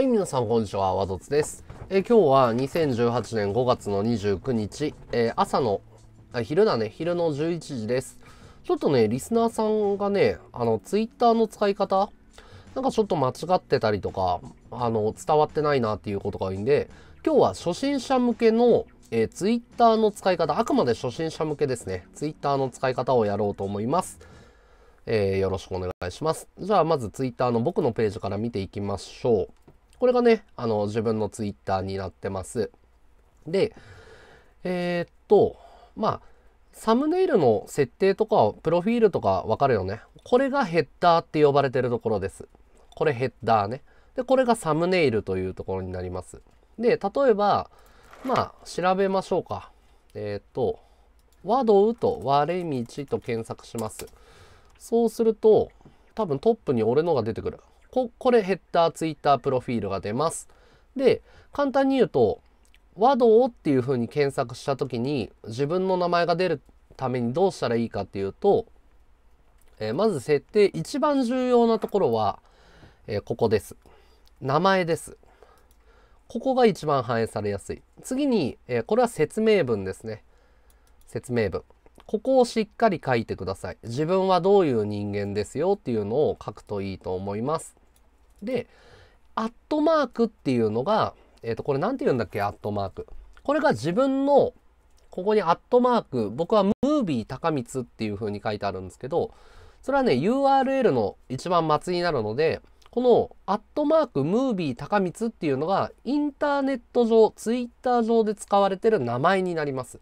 はい、皆さん、こんにちは。ワドツです。えー、今日は2018年5月の29日、えー、朝のあ、昼だね、昼の11時です。ちょっとね、リスナーさんがね、あの、ツイッターの使い方、なんかちょっと間違ってたりとか、あの、伝わってないなっていうことが多いんで、今日は初心者向けの、えー、ツイッターの使い方、あくまで初心者向けですね、ツイッターの使い方をやろうと思います。えー、よろしくお願いします。じゃあ、まずツイッターの僕のページから見ていきましょう。これがね、あの、自分のツイッターになってます。で、えー、っと、まあ、サムネイルの設定とか、プロフィールとかわかるよね。これがヘッダーって呼ばれてるところです。これヘッダーね。で、これがサムネイルというところになります。で、例えば、まあ、調べましょうか。えー、っと、ワドウと割れ道と検索します。そうすると、多分トップに俺のが出てくる。ここれヘッダー、ツイッター、プロフィールが出ます。で、簡単に言うと、和道っていう風に検索した時に自分の名前が出るためにどうしたらいいかっていうと、えー、まず設定一番重要なところは、えー、ここです。名前です。ここが一番反映されやすい。次に、えー、これは説明文ですね。説明文。ここをしっかり書いてください。自分はどういう人間ですよっていうのを書くといいと思います。で、アットマークっていうのが、えっ、ー、と、これなんて言うんだっけ、アットマーク。これが自分の、ここにアットマーク、僕はムービー高光っていう風に書いてあるんですけど、それはね、URL の一番末になるので、このアットマークムービー高光っていうのが、インターネット上、ツイッター上で使われてる名前になります。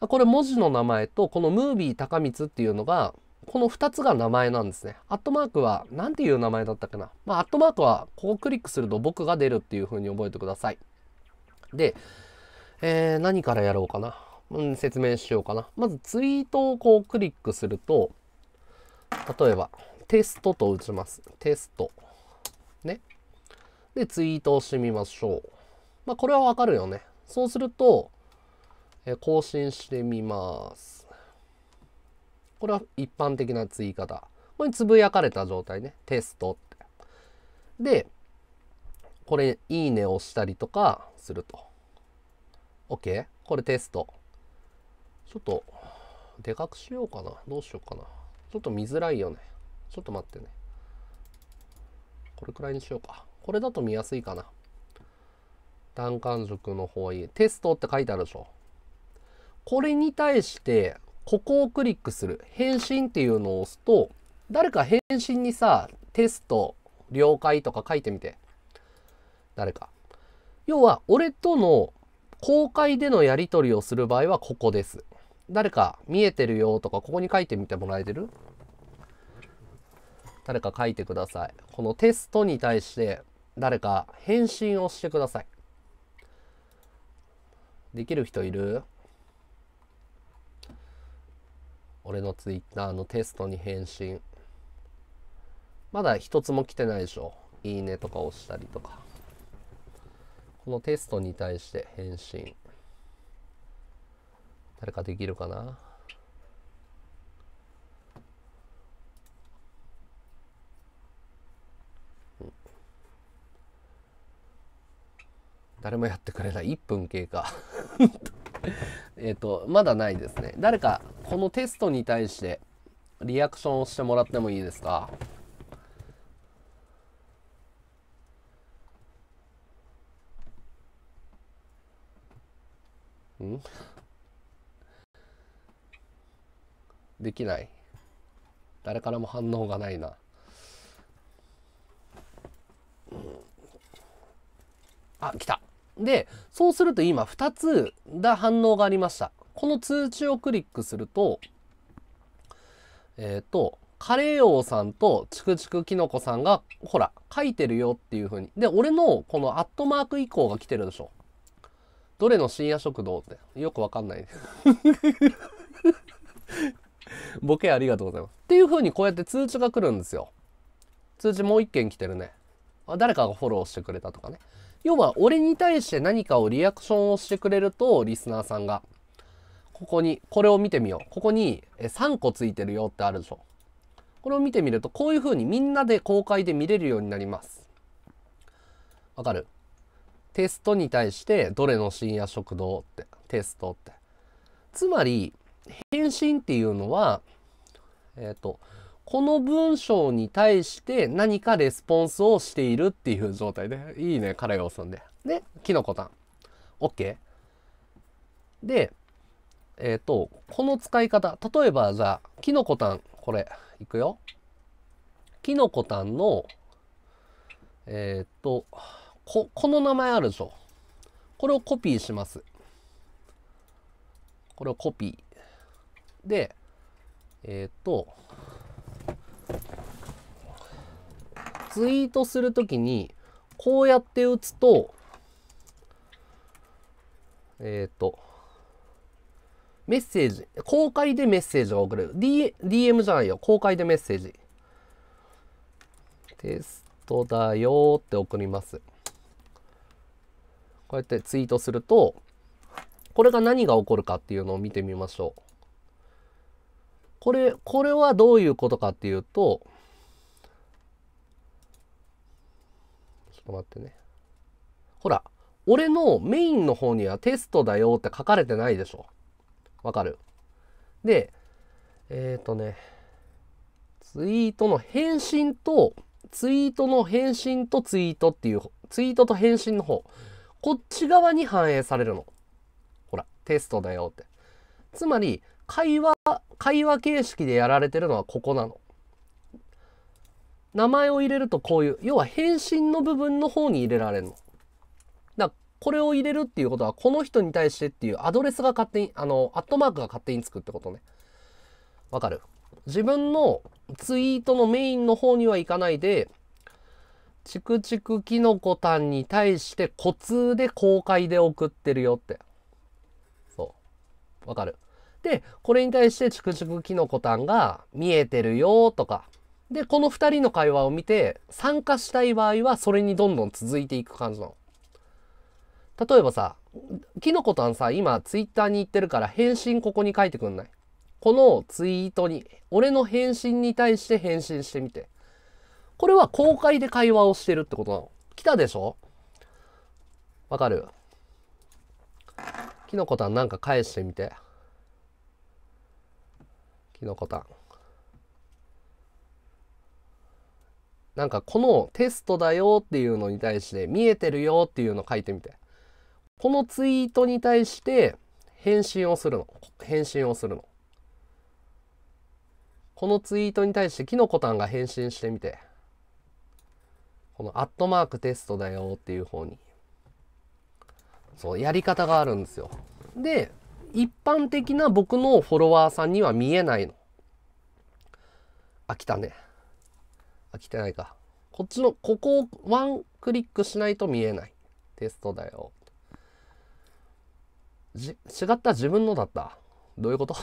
これ文字の名前と、このムービー高光っていうのが、この2つが名前なんですね。アットマークは何ていう名前だったかな。まあ、アットマークはここをクリックすると僕が出るっていう風に覚えてください。で、えー、何からやろうかな。うん、説明しようかな。まずツイートをこうクリックすると、例えばテストと打ちます。テスト。ね。で、ツイートをしてみましょう。まあ、これはわかるよね。そうすると、えー、更新してみます。これは一般的なツイ方、だ。これにつぶやかれた状態ね。テストって。で、これ、いいねをしたりとかすると。OK? これテスト。ちょっと、でかくしようかな。どうしようかな。ちょっと見づらいよね。ちょっと待ってね。これくらいにしようか。これだと見やすいかな。単管塾の方へテストって書いてあるでしょ。これに対して、ここをクリックする。返信っていうのを押すと、誰か返信にさ、テスト、了解とか書いてみて。誰か。要は、俺との公開でのやり取りをする場合はここです。誰か見えてるよとか、ここに書いてみてもらえてる誰か書いてください。このテストに対して誰か返信をしてください。できる人いる俺の Twitter のテストに返信まだ一つも来てないでしょいいねとか押したりとかこのテストに対して返信誰かできるかな誰もやってくれない1分経過 えっと、まだないですね。誰か、このテストに対してリアクションをしてもらってもいいですかんできない誰からも反応がないな、うん、あ来たで、そうすると今2つだ反応がありました。この通知をクリックすると、えっ、ー、と、カレー王さんとチクチクキノコさんが、ほら、書いてるよっていう風に。で、俺のこのアットマーク以降が来てるでしょ。どれの深夜食堂ってよくわかんない。ボケありがとうございます。っていう風にこうやって通知が来るんですよ。通知もう一件来てるね。誰かがフォローしてくれたとかね。要は俺に対して何かをリアクションをしてくれると、リスナーさんが。ここに、これを見てみよう。ここに3個ついてるよってあるでしょ。これを見てみると、こういうふうにみんなで公開で見れるようになります。わかるテストに対して、どれの深夜食堂って、テストって。つまり、返信っていうのは、えっ、ー、と、この文章に対して何かレスポンスをしているっていう状態で。いいね、彼が押すんで。で、キノコタン。OK。で、えっ、ー、と、この使い方。例えば、じゃあ、キノコタン。これ、いくよ。キノコタンの、えっ、ー、と、こ、この名前あるでしょ。これをコピーします。これをコピー。で、えっ、ー、と、ツイートするときに、こうやって打つと、えっ、ー、と、メッセージ、公開でメッセージが送れる。D、DM じゃないよ、公開でメッセージ。テストだよって送ります。こうやってツイートすると、これが何が起こるかっていうのを見てみましょう。これ、これはどういうことかっていうと、っと待ってね。ほら、俺のメインの方にはテストだよって書かれてないでしょ。わかるで、えっ、ー、とね、ツイートの返信と、ツイートの返信とツイートっていう、ツイートと返信の方、こっち側に反映されるの。ほら、テストだよって。つまり、会話、会話形式でやられてるのはここなの。名前を入れるとこういう、要は返信の部分の方に入れられるの。だこれを入れるっていうことは、この人に対してっていうアドレスが勝手に、あの、アットマークが勝手につくってことね。わかる自分のツイートのメインの方にはいかないで、チクチクキノコタンに対してコツで公開で送ってるよって。そう。わかる。で、これに対してチクチクキノコタンが見えてるよとか、で、この2人の会話を見て、参加したい場合はそれにどんどん続いていく感じなの。例えばさ、きのこたんさ、今ツイッターに行ってるから返信ここに書いてくんないこのツイートに、俺の返信に対して返信してみて。これは公開で会話をしてるってことなの。来たでしょわかるきのこたんなんか返してみて。きのこたん。なんかこのテストだよっていうのに対して見えてるよっていうのを書いてみて。このツイートに対して返信をするの。返信をするの。このツイートに対してキノコタンが返信してみて。このアットマークテストだよっていう方に。そう、やり方があるんですよ。で、一般的な僕のフォロワーさんには見えないの。飽きたね。来てないか。こっちの、ここをワンクリックしないと見えない。テストだよ。じ、違った自分のだった。どういうこと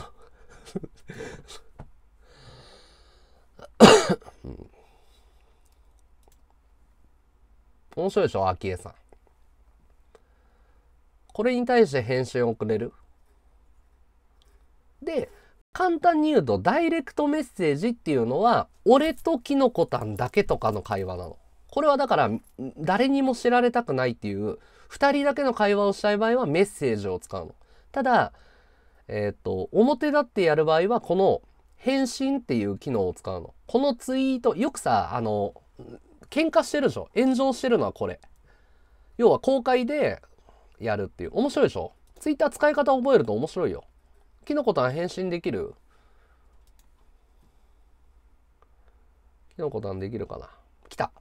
面白いでしょ、昭恵さん。これに対して返信をくれる。で、簡単に言うと、ダイレクトメッセージっていうのは、俺とキノコたんだけとかの会話なの。これはだから、誰にも知られたくないっていう、2人だけの会話をしたい場合はメッセージを使うの。ただ、えっ、と、表立ってやる場合は、この、返信っていう機能を使うの。このツイート、よくさ、あの、喧嘩してるでしょ炎上してるのはこれ。要は公開でやるっていう。面白いでしょツイッター使い方覚えると面白いよ。キノコタン変身できるキノコタンできるかな来た。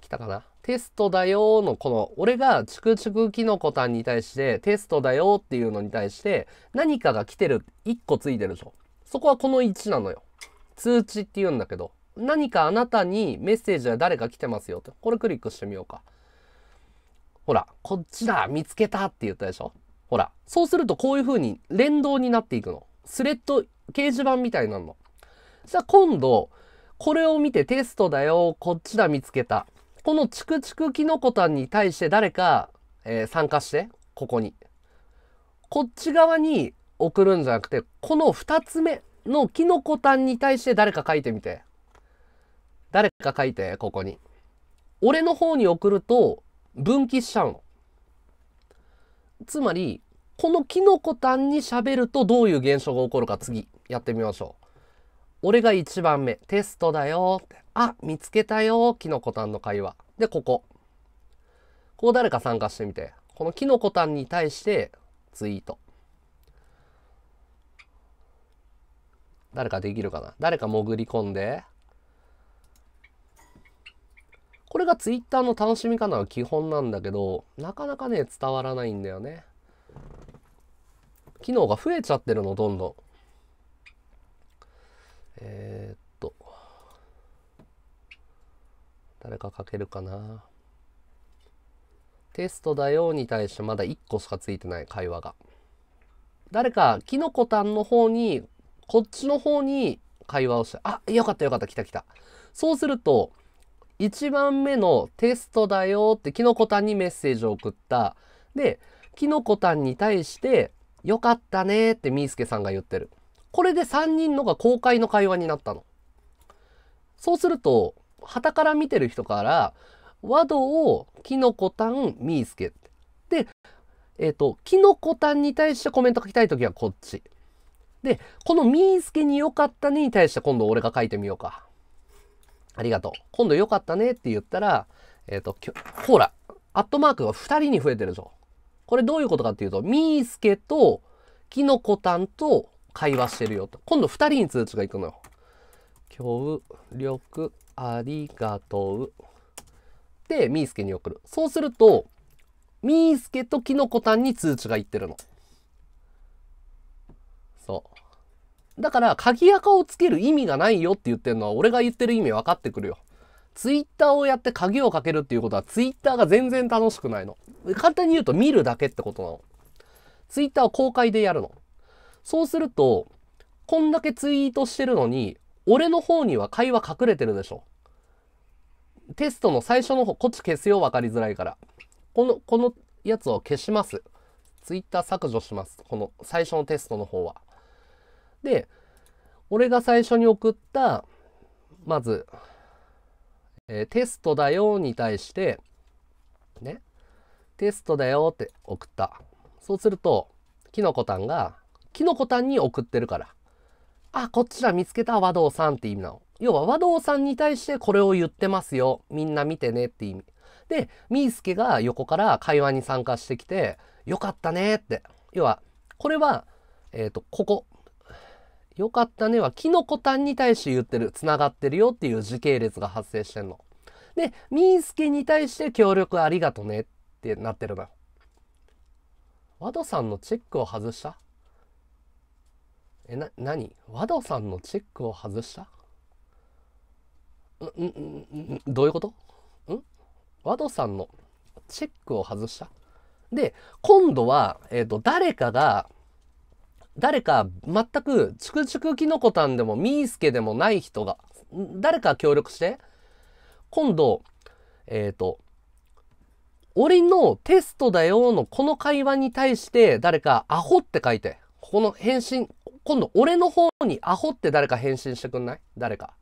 来たかなテストだよのこの、俺がチクチクキノコタンに対してテストだよっていうのに対して何かが来てる、1個ついてるでしょ。そこはこの1なのよ。通知って言うんだけど、何かあなたにメッセージは誰か来てますよと。これクリックしてみようか。ほら、こっちだ見つけたって言ったでしょほら、そうするとこういう風に連動になっていくの。スレッド、掲示板みたいなの。じゃあ今度、これを見てテストだよ、こっちだ見つけた。このチクチクキノコタンに対して誰か、えー、参加して、ここに。こっち側に送るんじゃなくて、この2つ目のキノコタンに対して誰か書いてみて。誰か書いて、ここに。俺の方に送ると分岐しちゃうの。つまり、このキノコタンに喋るとどういう現象が起こるか次やってみましょう。俺が1番目、テストだよ。あ、見つけたよ。キノコタンの会話。で、ここ。ここ誰か参加してみて。このキノコタンに対してツイート。誰かできるかな誰か潜り込んで。これがツイッターの楽しみ方な基本なんだけど、なかなかね、伝わらないんだよね。機能が増えちゃってるの、どんどん。えー、っと、誰か書けるかな。テストだよに対してまだ1個しかついてない会話が。誰か、キノコタンの方に、こっちの方に会話をして、あ、よかったよかった、来た来た。そうすると、1番目のテストだよってキノコタンにメッセージを送った。で、キノコタンに対して、よかったねってみーすけさんが言ってる。これで3人のが公開の会話になったの。そうすると、旗から見てる人から、ワドをキノコタン、みーすけ。で、えっ、ー、と、キノコタンに対してコメント書きたいときはこっち。で、このみーすけによかったねに対して今度俺が書いてみようか。ありがとう。今度よかったねって言ったら、えっ、ー、と、ほら、アットマークが2人に増えてるでしょ。これどういうことかっていうと、みーすけと、きのこたんと会話してるよと。今度2人に通知がいくのよ。協力ありがとう。で、みーすけに送る。そうすると、みーすけときのこたんに通知がいってるの。だから、鍵垢をつける意味がないよって言ってんのは、俺が言ってる意味分かってくるよ。ツイッターをやって鍵をかけるっていうことは、ツイッターが全然楽しくないの。簡単に言うと、見るだけってことなの。ツイッターを公開でやるの。そうすると、こんだけツイートしてるのに、俺の方には会話隠れてるでしょ。テストの最初の方、こっち消すよ、分かりづらいから。この、このやつを消します。ツイッター削除します。この最初のテストの方は。で、俺が最初に送った、まず、えー、テストだよに対して、ね、テストだよって送った。そうすると、きのこたんが、きのこたんに送ってるから。あ、こっちだ、見つけた、和道さんって意味なの。要は和道さんに対してこれを言ってますよ。みんな見てねって意味。で、みーすけが横から会話に参加してきて、よかったねって。要は、これは、えっ、ー、と、ここ、よかったねは、キノコタンに対して言ってる、繋がってるよっていう時系列が発生してんの。で、みーすけに対して協力ありがとねってなってるのワドさんのチェックを外したえ、な、なにワドさんのチェックを外したん、ん、ん、どういうことんワドさんのチェックを外したで、今度は、えっ、ー、と、誰かが、誰か全く、チクチクキノコタンでもミースケでもない人が、誰か協力して、今度、えっ、ー、と、俺のテストだよのこの会話に対して誰かアホって書いて、ここの返信、今度俺の方にアホって誰か返信してくんない誰か。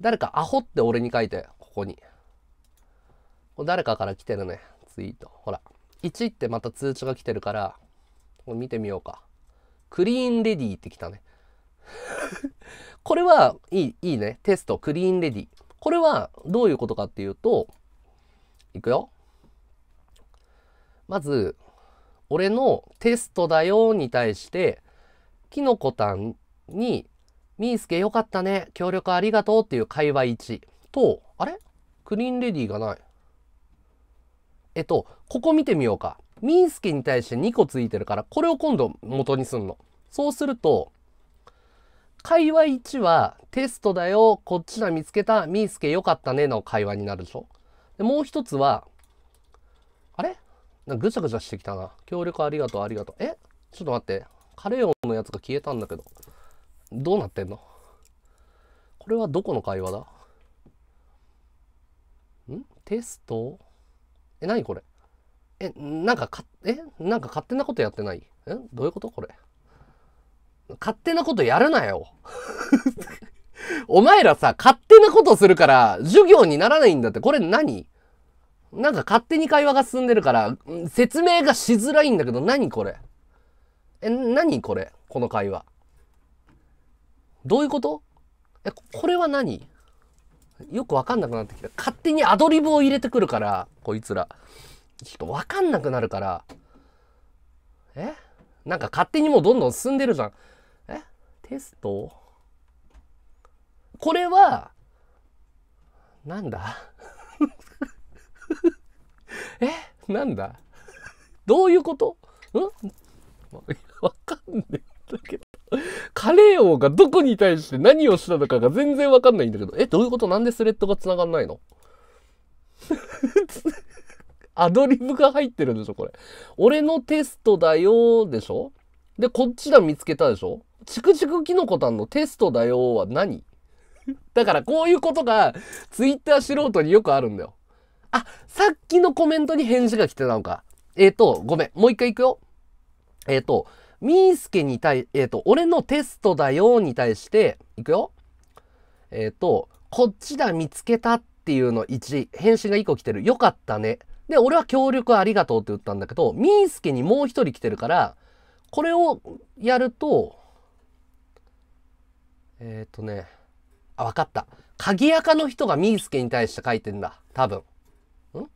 誰かアホって俺に書いて、ここに。これ誰かから来てるね、ツイート。ほら。1ってまた通知が来てるから、これ見てみようか。クリーンレディーってきたね。これは、いい、いいね。テスト、クリーンレディー。これは、どういうことかっていうと、いくよ。まず、俺のテストだよに対して、きのこたんに、みーすけよかったね、協力ありがとうっていう会話1と、あれクリーンレディーがない。えっと、ここ見てみようか。ミンスケに対して2個ついてるから、これを今度元にすんの。そうすると、会話1はテストだよ、こっちが見つけた、ミンスケ良かったねの会話になるでしょ。でもう一つは、あれなぐちゃぐちゃしてきたな。協力ありがとう、ありがとう。えちょっと待って。カレー音のやつが消えたんだけど。どうなってんのこれはどこの会話だんテストえ、何これえ、なんかか、え、なんか勝手なことやってないえどういうことこれ。勝手なことやるなよ。お前らさ、勝手なことするから、授業にならないんだって、これ何なんか勝手に会話が進んでるから、説明がしづらいんだけど、何これえ、何これこの会話。どういうことえ、これは何よくわかんなくなってきた。勝手にアドリブを入れてくるから、こいつら。ちょっとわかんなくなるから、えなんか勝手にもうどんどん進んでるじゃん。えテストこれは、なんだ えなんだどういうことんわかんねえんだけど。カレー王がどこに対して何をしたのかが全然わかんないんだけど。え、どういうことなんでスレッドが繋がんないの アドリブが入ってるんでしょ、これ。俺のテストだよでしょで、こっちだ見つけたでしょチクチクキノコたんのテストだよは何だからこういうことが、ツイッター素人によくあるんだよ。あ、さっきのコメントに返事が来てたのか。えっ、ー、と、ごめん。もう一回行くよ。えっ、ー、と、みーすけに対、えっ、ー、と、俺のテストだよに対して、行くよ。えっ、と、こっちだ見つけたっていうの1、返信が1個来てる。よかったね。で、俺は協力ありがとうって言ったんだけど、ミースケにもう一人来てるから、これをやると、えっ、ー、とね、あ、わかった。鍵垢の人がミースケに対して書いてんだ。多分。ん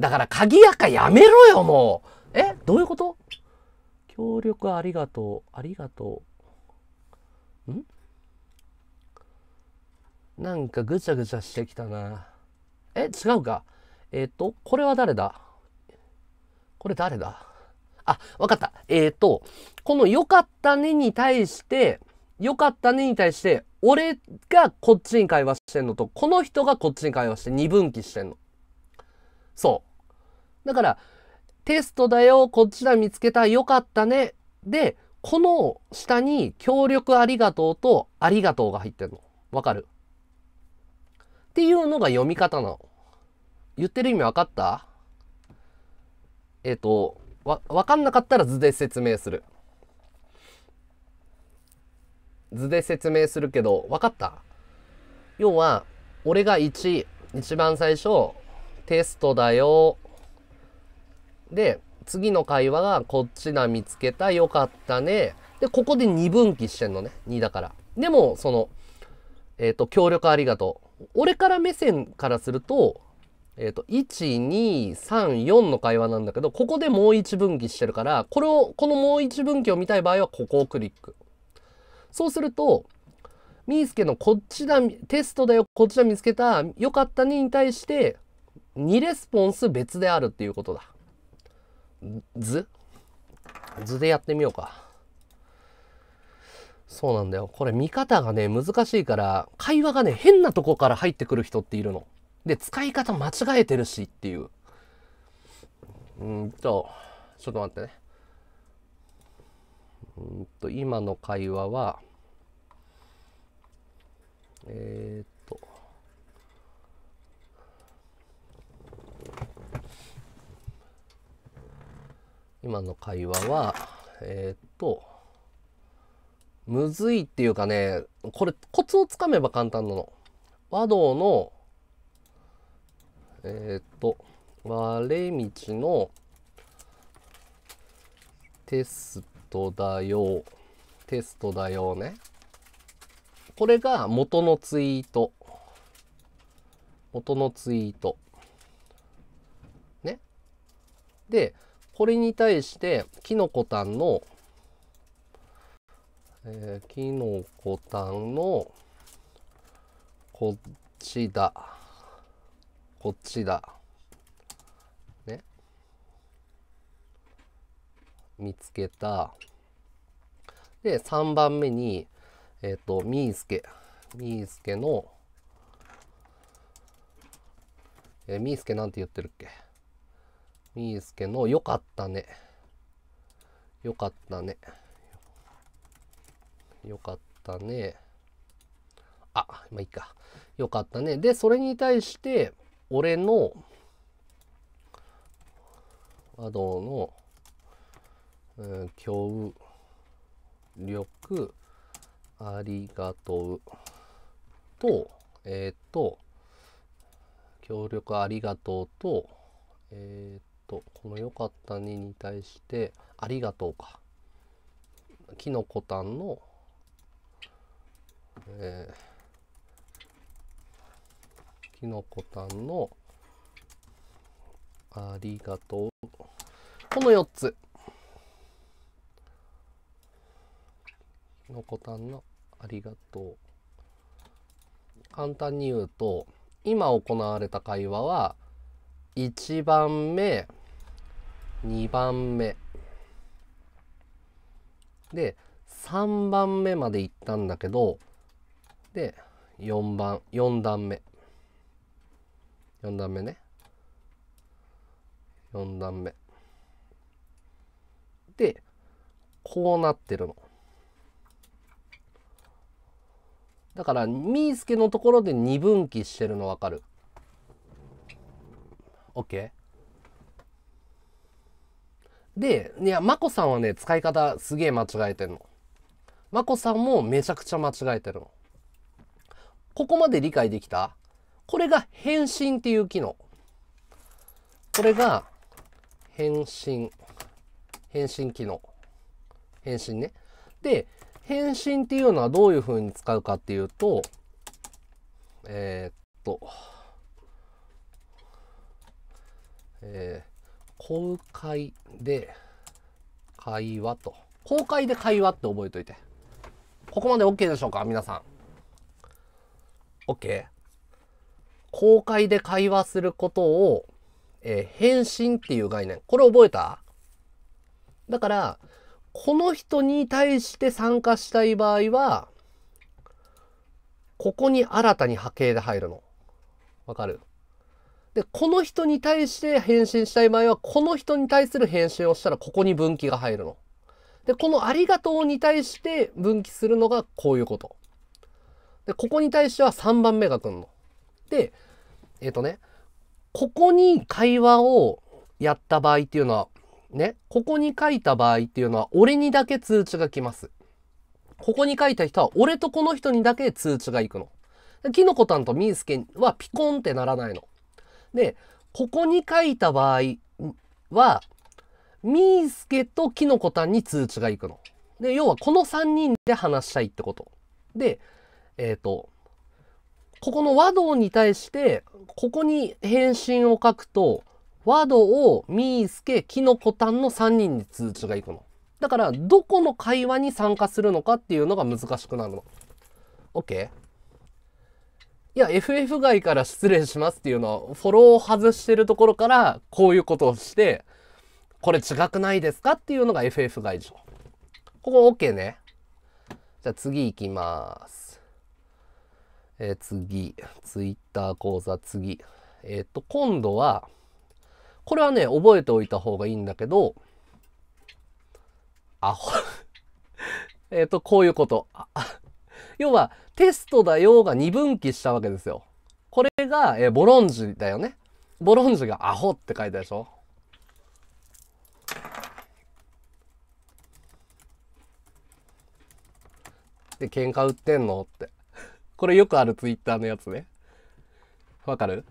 だから鍵垢やめろよ、もう。えどういうこと協力ありがとう。ありがとう。んなんかぐちゃぐちゃしてきたな。え違うか。えっ、ー、と、これは誰だこれ誰だあ、わかった。えっ、ー、と、この良かったねに対して、良かったねに対して、俺がこっちに会話してんのと、この人がこっちに会話して二分岐してんの。そう。だから、テストだよ、こっちだ見つけた、良かったね。で、この下に協力ありがとうとありがとうが入ってんの。わかるっていうのが読み方なの。言ってる意味分かったえっ、ー、と、わ、分かんなかったら図で説明する。図で説明するけど、分かった要は、俺が1、一番最初、テストだよ。で、次の会話がこっちだ見つけた、よかったね。で、ここで2分岐してんのね。2だから。でも、その、えっ、ー、と、協力ありがとう。俺から目線からすると、えっ、ー、と、1、2、3、4の会話なんだけど、ここでもう一分岐してるから、これを、このもう一分岐を見たい場合は、ここをクリック。そうすると、みーすけのこっちだ、テストだよ、こっちだ見つけた、よかったねに対して、2レスポンス別であるっていうことだ。図図でやってみようか。そうなんだよ。これ見方がね、難しいから、会話がね、変なとこから入ってくる人っているの。で、使い方間違えてるしっていう。うんと、ちょっと待ってね。うんと、今の会話は、えー、っと、今の会話は、えー、っと、むずいっていうかね、これコツをつかめば簡単なの。和道のえー、っと、割れ道のテストだよ。テストだよね。これが元のツイート。元のツイート。ね。で、これに対して、きのこたんの、えー、きのこたんの、こっちだ。こっちだ。ね。見つけた。で、3番目に、えっ、ー、と、みーすけ。みーすけの、えみーすけなんて言ってるっけみーすけの、よかったね。よかったね。よかったね。あ、まあいいか。よかったね。で、それに対して、俺のアドの、うん、協力ありがとうと、えっ、と、協力ありがとうと、えっ、と、このよかったにに対して、ありがとうか。きのこたんの、えーきのこたんのありがとう。この4つ。のこたんのありがとう。簡単に言うと、今行われた会話は、1番目、2番目。で、3番目まで行ったんだけど、で、4番、4段目。4段目ね4段目でこうなってるのだからみーすけのところで二分岐してるの分かる ?OK? でいや眞子さんはね使い方すげえ間違えてるの眞子さんもめちゃくちゃ間違えてるのここまで理解できたこれが変身っていう機能。これが変身。変身機能。変身ね。で、変身っていうのはどういう風に使うかっていうと、えー、っと、えー、公開で会話と。公開で会話って覚えといて。ここまで OK でしょうか皆さん。OK? 公開で会話することを、えー、返信っていう概念。これ覚えただから、この人に対して参加したい場合は、ここに新たに波形で入るの。わかるで、この人に対して返信したい場合は、この人に対する返信をしたら、ここに分岐が入るの。で、このありがとうに対して分岐するのがこういうこと。で、ここに対しては3番目が来るの。で、えっ、とね、ここに会話をやった場合っていうのは、ね、ここに書いた場合っていうのは、俺にだけ通知が来ます。ここに書いた人は、俺とこの人にだけ通知が行くの。キノコタンとミースケはピコンってならないの。で、ここに書いた場合は、ミースケとキノコタンに通知が行くの。で、要はこの3人で話したいってこと。で、えっ、ー、と、ここの和道に対して、ここに返信を書くと、和道をみーすけ、きのこたんの3人に通知がいくの。だから、どこの会話に参加するのかっていうのが難しくなるの。OK? いや、FF 外から失礼しますっていうのは、フォローを外してるところから、こういうことをして、これ違くないですかっていうのが FF 外上。ここ OK ね。じゃあ次行きます。えー、次、ツイッター講座次。えっ、と、今度は、これはね、覚えておいた方がいいんだけど、アホ えっと、こういうこと。要は、テストだよが二分岐したわけですよ。これが、えー、ボロンジだよね。ボロンジがアホって書いたでしょで、喧嘩売ってんのって。これよくあるツイッターのやつね。わかる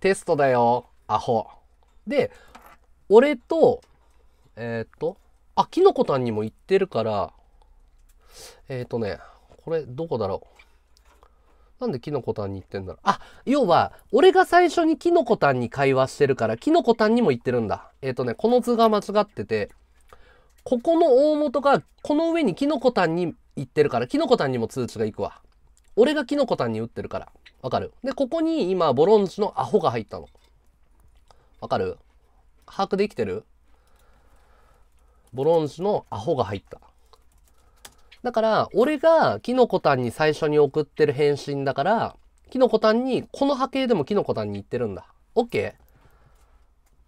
テストだよ、アホ。で、俺と、えー、っと、あ、キノコたんにも言ってるから、えー、っとね、これどこだろう。なんでキノコたんに言ってんだろう。あ、要は、俺が最初にキノコたんに会話してるから、キノコたんにも言ってるんだ。えー、っとね、この図が間違ってて、ここの大元が、この上にキノコたんに行ってるから、キノコたんにも通知が行くわ。俺がキノコタンに打ってるから。わかるで、ここに今、ボロンジのアホが入ったの。わかる把握できてるボロンジのアホが入った。だから、俺がキノコタンに最初に送ってる返信だから、キノコタンに、この波形でもキノコタンに行ってるんだ。OK?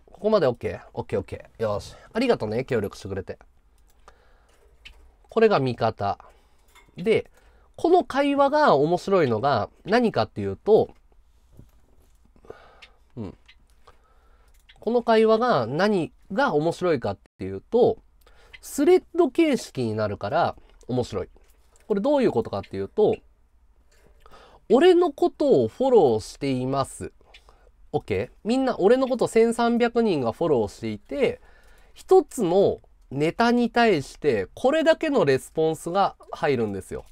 ここまで OK?OK、OK? OK、OK。よし。ありがとね、協力してくれて。これが味方。で、この会話が面白いのが何かっていうと、うん。この会話が何が面白いかっていうと、スレッド形式になるから面白い。これどういうことかっていうと、俺のことをフォローしています。OK? みんな俺のこと1300人がフォローしていて、一つのネタに対してこれだけのレスポンスが入るんですよ。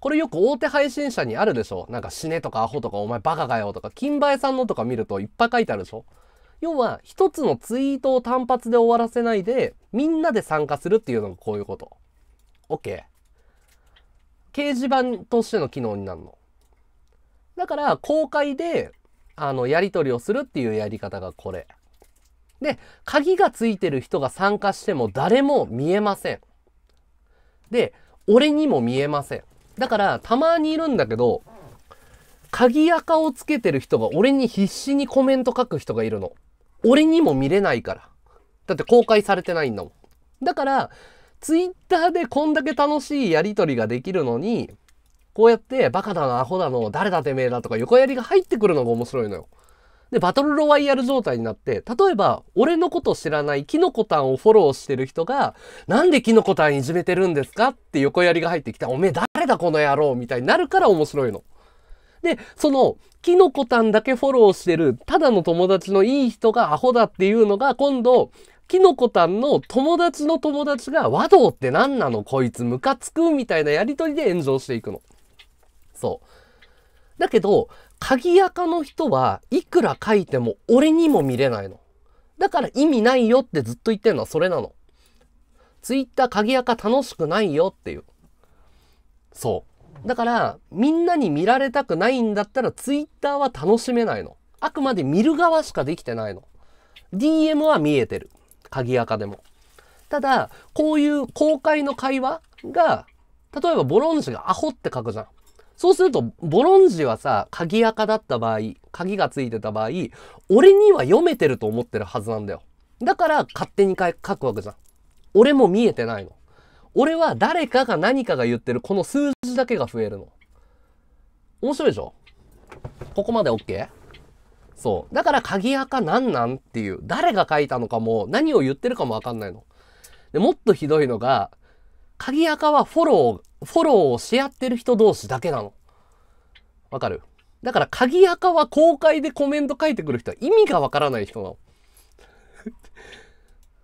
これよく大手配信者にあるでしょなんか死ねとかアホとかお前バカかよとか、金映さんのとか見るといっぱい書いてあるでしょ要は、一つのツイートを単発で終わらせないで、みんなで参加するっていうのがこういうこと。OK。掲示板としての機能になるの。だから、公開で、あの、やり取りをするっていうやり方がこれ。で、鍵がついてる人が参加しても誰も見えません。で、俺にも見えません。だから、たまにいるんだけど、鍵垢をつけてる人が俺に必死にコメント書く人がいるの。俺にも見れないから。だって公開されてないんだもん。だから、ツイッターでこんだけ楽しいやりとりができるのに、こうやってバカだな、アホだの、誰だてめえだとか横やりが入ってくるのが面白いのよ。で、バトルロワイヤル状態になって、例えば、俺のこと知らないキノコタンをフォローしてる人が、なんでキノコタンいじめてるんですかって横やりが入ってきた。おめえ誰だこの野郎みたいになるから面白いの。で、その、キノコタンだけフォローしてる、ただの友達のいい人がアホだっていうのが、今度、キノコタンの友達の友達が、和道って何なのこいつムカつくみたいなやりとりで炎上していくの。そう。だけど、鍵垢の人はいくら書いても俺にも見れないの。だから意味ないよってずっと言ってんのはそれなの。ツイッター鍵垢楽しくないよっていう。そう。だから、みんなに見られたくないんだったら、ツイッターは楽しめないの。あくまで見る側しかできてないの。DM は見えてる。鍵垢でも。ただ、こういう公開の会話が、例えばボロンジがアホって書くじゃん。そうすると、ボロンジはさ、鍵垢だった場合、鍵がついてた場合、俺には読めてると思ってるはずなんだよ。だから、勝手に書くわけじゃん。俺も見えてないの。俺は誰かが何かが言ってるこの数字だけが増えるの。面白いでしょここまで OK? そう。だから鍵垢なんなんっていう。誰が書いたのかも、何を言ってるかもわかんないの。で、もっとひどいのが、鍵垢はフォロー、フォローをし合ってる人同士だけなの。わかるだから鍵垢は公開でコメント書いてくる人は意味がわからない人なの。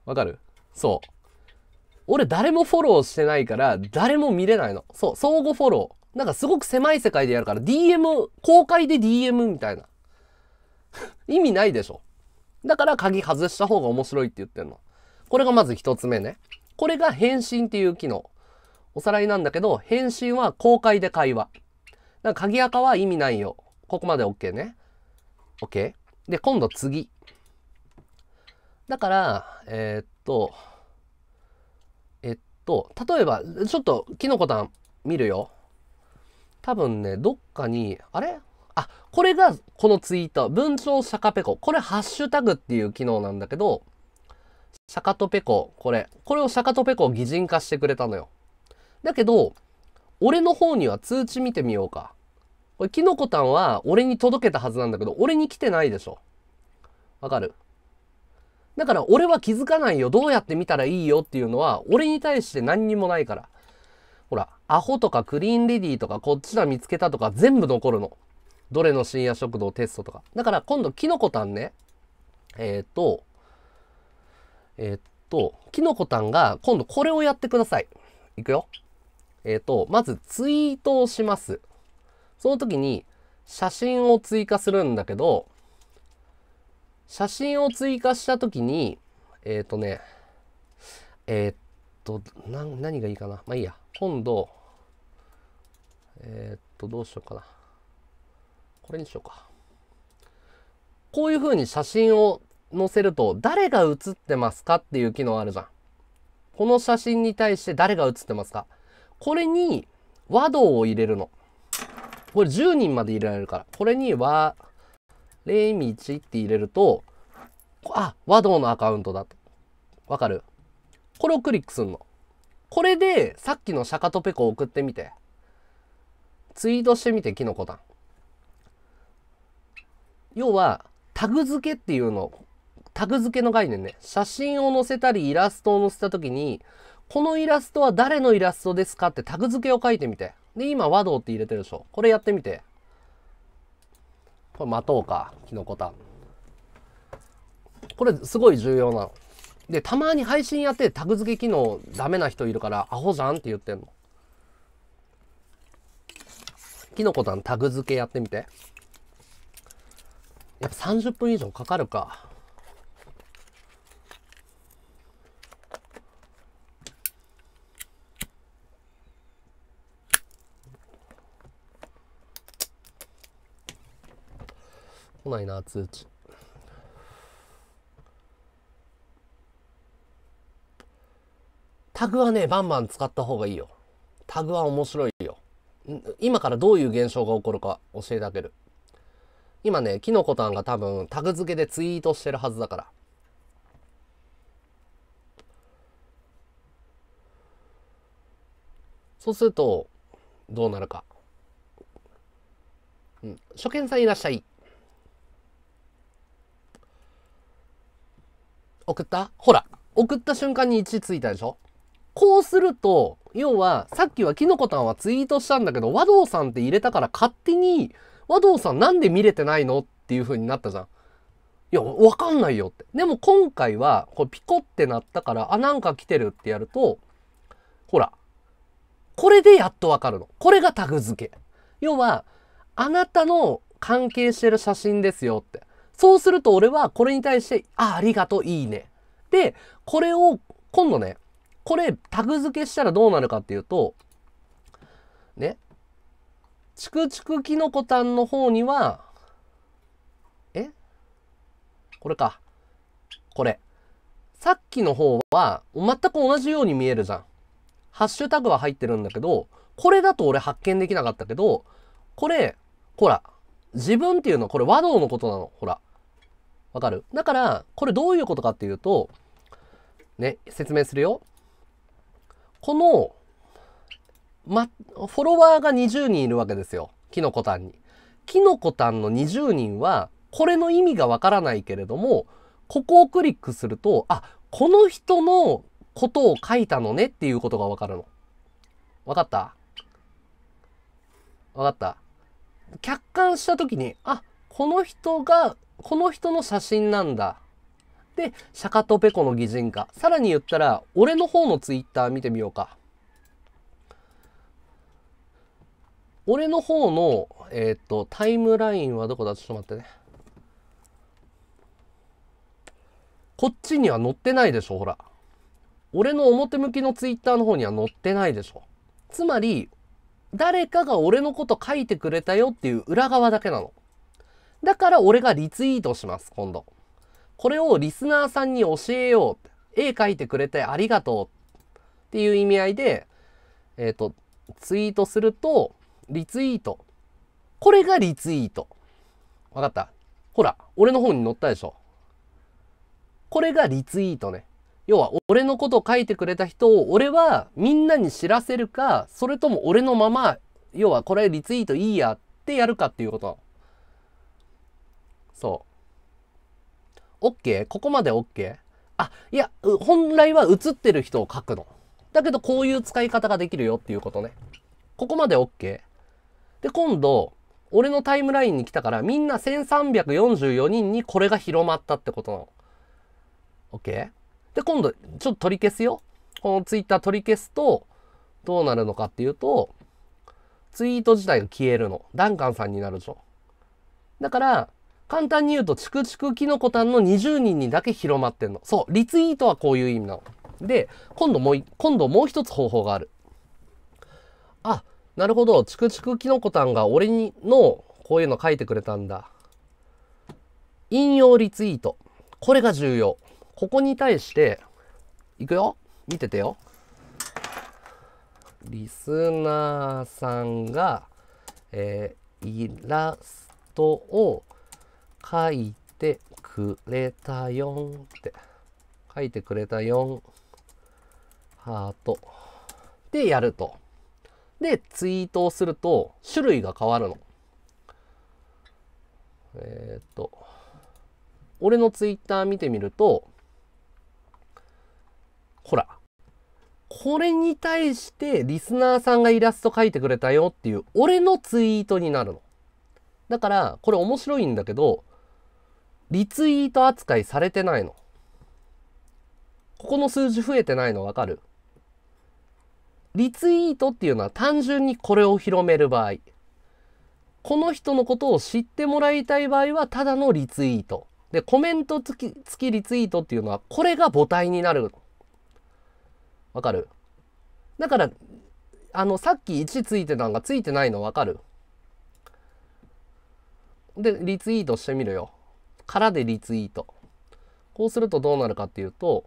わかるそう。俺誰もフォローしてないから、誰も見れないの。そう、相互フォロー。なんかすごく狭い世界でやるから、DM、公開で DM みたいな。意味ないでしょ。だから鍵外した方が面白いって言ってんの。これがまず一つ目ね。これが返信っていう機能。おさらいなんだけど、返信は公開で会話。だから鍵垢は意味ないよ。ここまで OK ね。OK? で、今度次。だから、えー、っと、と、例えば、ちょっと、キノコタン見るよ。多分ね、どっかに、あれあ、これがこのツイート。文鳥シャカペコ。これハッシュタグっていう機能なんだけど、シャカトペコ、これ。これをシャカトペコを擬人化してくれたのよ。だけど、俺の方には通知見てみようか。これ、キノコタンは俺に届けたはずなんだけど、俺に来てないでしょ。わかるだから俺は気づかないよ。どうやって見たらいいよっていうのは、俺に対して何にもないから。ほら、アホとかクリーンレディーとかこっちだ見つけたとか全部残るの。どれの深夜食堂テストとか。だから今度、キノコタンね。えっ、ー、と、えっ、ー、と、キノコタンが今度これをやってください。いくよ。えっ、ー、と、まずツイートをします。その時に写真を追加するんだけど、写真を追加した時に、えっ、ー、とね、えっ、ー、とな、何がいいかな。まあいいや。今度、えっ、ー、と、どうしようかな。これにしようか。こういう風に写真を載せると、誰が写ってますかっていう機能あるじゃん。この写真に対して誰が写ってますかこれに和道を入れるの。これ10人まで入れられるから。これに和、021って入れると、あ、和道のアカウントだと。わかるこれをクリックすんの。これで、さっきのシャカトペコを送ってみて。ツイートしてみて、キノコン。要は、タグ付けっていうの、タグ付けの概念ね。写真を載せたり、イラストを載せたときに、このイラストは誰のイラストですかってタグ付けを書いてみて。で、今、和道って入れてるでしょ。これやってみて。これ待とうか、キノコタ。これすごい重要なの。で、たまに配信やってタグ付け機能ダメな人いるから、アホじゃんって言ってんの。キノコタンタグ付けやってみて。やっぱ30分以上かかるか。来ないな通知タグはねバンバン使った方がいいよタグは面白いよ今からどういう現象が起こるか教えてあげる今ねキノコタンが多分タグ付けでツイートしてるはずだからそうするとどうなるか、うん、初見さんいらっしゃい送ったほら、送った瞬間に1ついたでしょこうすると、要は、さっきはキノコタンはツイートしたんだけど、和道さんって入れたから勝手に、和道さんなんで見れてないのっていう風になったじゃん。いや、わかんないよって。でも今回は、これピコってなったから、あ、なんか来てるってやると、ほら、これでやっとわかるの。これがタグ付け。要は、あなたの関係してる写真ですよって。そうすると俺はこれに対して、あ、ありがとう、いいね。で、これを、今度ね、これ、タグ付けしたらどうなるかっていうと、ね、チクチクキノコタンの方には、えこれか。これ。さっきの方は、全く同じように見えるじゃん。ハッシュタグは入ってるんだけど、これだと俺発見できなかったけど、これ、ほら、自分っていうのはこれ和道のことなの。ほら。わかるだから、これどういうことかっていうと、ね、説明するよ。この、ま、フォロワーが20人いるわけですよ。キノコタンに。キノコタンの20人は、これの意味がわからないけれども、ここをクリックすると、あ、この人のことを書いたのねっていうことがわかるの。わかったわかった客観した時に、あ、この人がこの人の写真なんだ。で、釈迦とペコの擬人化。さらに言ったら、俺の方のツイッター見てみようか。俺の方の、えっ、ー、と、タイムラインはどこだちょっと待ってね。こっちには載ってないでしょ、ほら。俺の表向きのツイッターの方には載ってないでしょ。つまり、誰かが俺のこと書いてくれたよっていう裏側だけなの。だから俺がリツイートします、今度。これをリスナーさんに教えよう。絵描いてくれてありがとう。っていう意味合いで、えっ、ー、と、ツイートすると、リツイート。これがリツイート。わかったほら、俺の方に載ったでしょ。これがリツイートね。要は、俺のことを書いてくれた人を、俺はみんなに知らせるか、それとも俺のまま、要はこれリツイートいいやってやるかっていうことそう。OK? ここまで OK? あ、いや、本来は映ってる人を書くの。だけど、こういう使い方ができるよっていうことね。ここまで OK? で、今度、俺のタイムラインに来たから、みんな1344人にこれが広まったってことなの。OK? で、今度、ちょっと取り消すよ。このツイッター取り消すと、どうなるのかっていうと、ツイート自体が消えるの。ダンカンさんになるでしょ。だから、簡単に言うと、チクチクキノコタンの20人にだけ広まってんの。そう、リツイートはこういう意味なの。で、今度もう、今度もう一つ方法がある。あ、なるほど、チクチクキノコタンが俺にの、こういうの書いてくれたんだ。引用リツイート。これが重要。ここに対して、いくよ見ててよ。リスナーさんが、えー、イラストを書いてくれたよんって。書いてくれたよん。ハート。で、やると。で、ツイートをすると、種類が変わるの。えー、っと、俺のツイッター見てみると、ほら、これに対してリスナーさんがイラスト描いてくれたよっていう俺のツイートになるの。だから、これ面白いんだけど、リツイート扱いされてないの。ここの数字増えてないのわかるリツイートっていうのは単純にこれを広める場合。この人のことを知ってもらいたい場合はただのリツイート。で、コメント付き付きリツイートっていうのはこれが母体になる。わかるだから、あの、さっき1ついてたのがついてないのわかるで、リツイートしてみるよ。からでリツイート。こうするとどうなるかっていうと、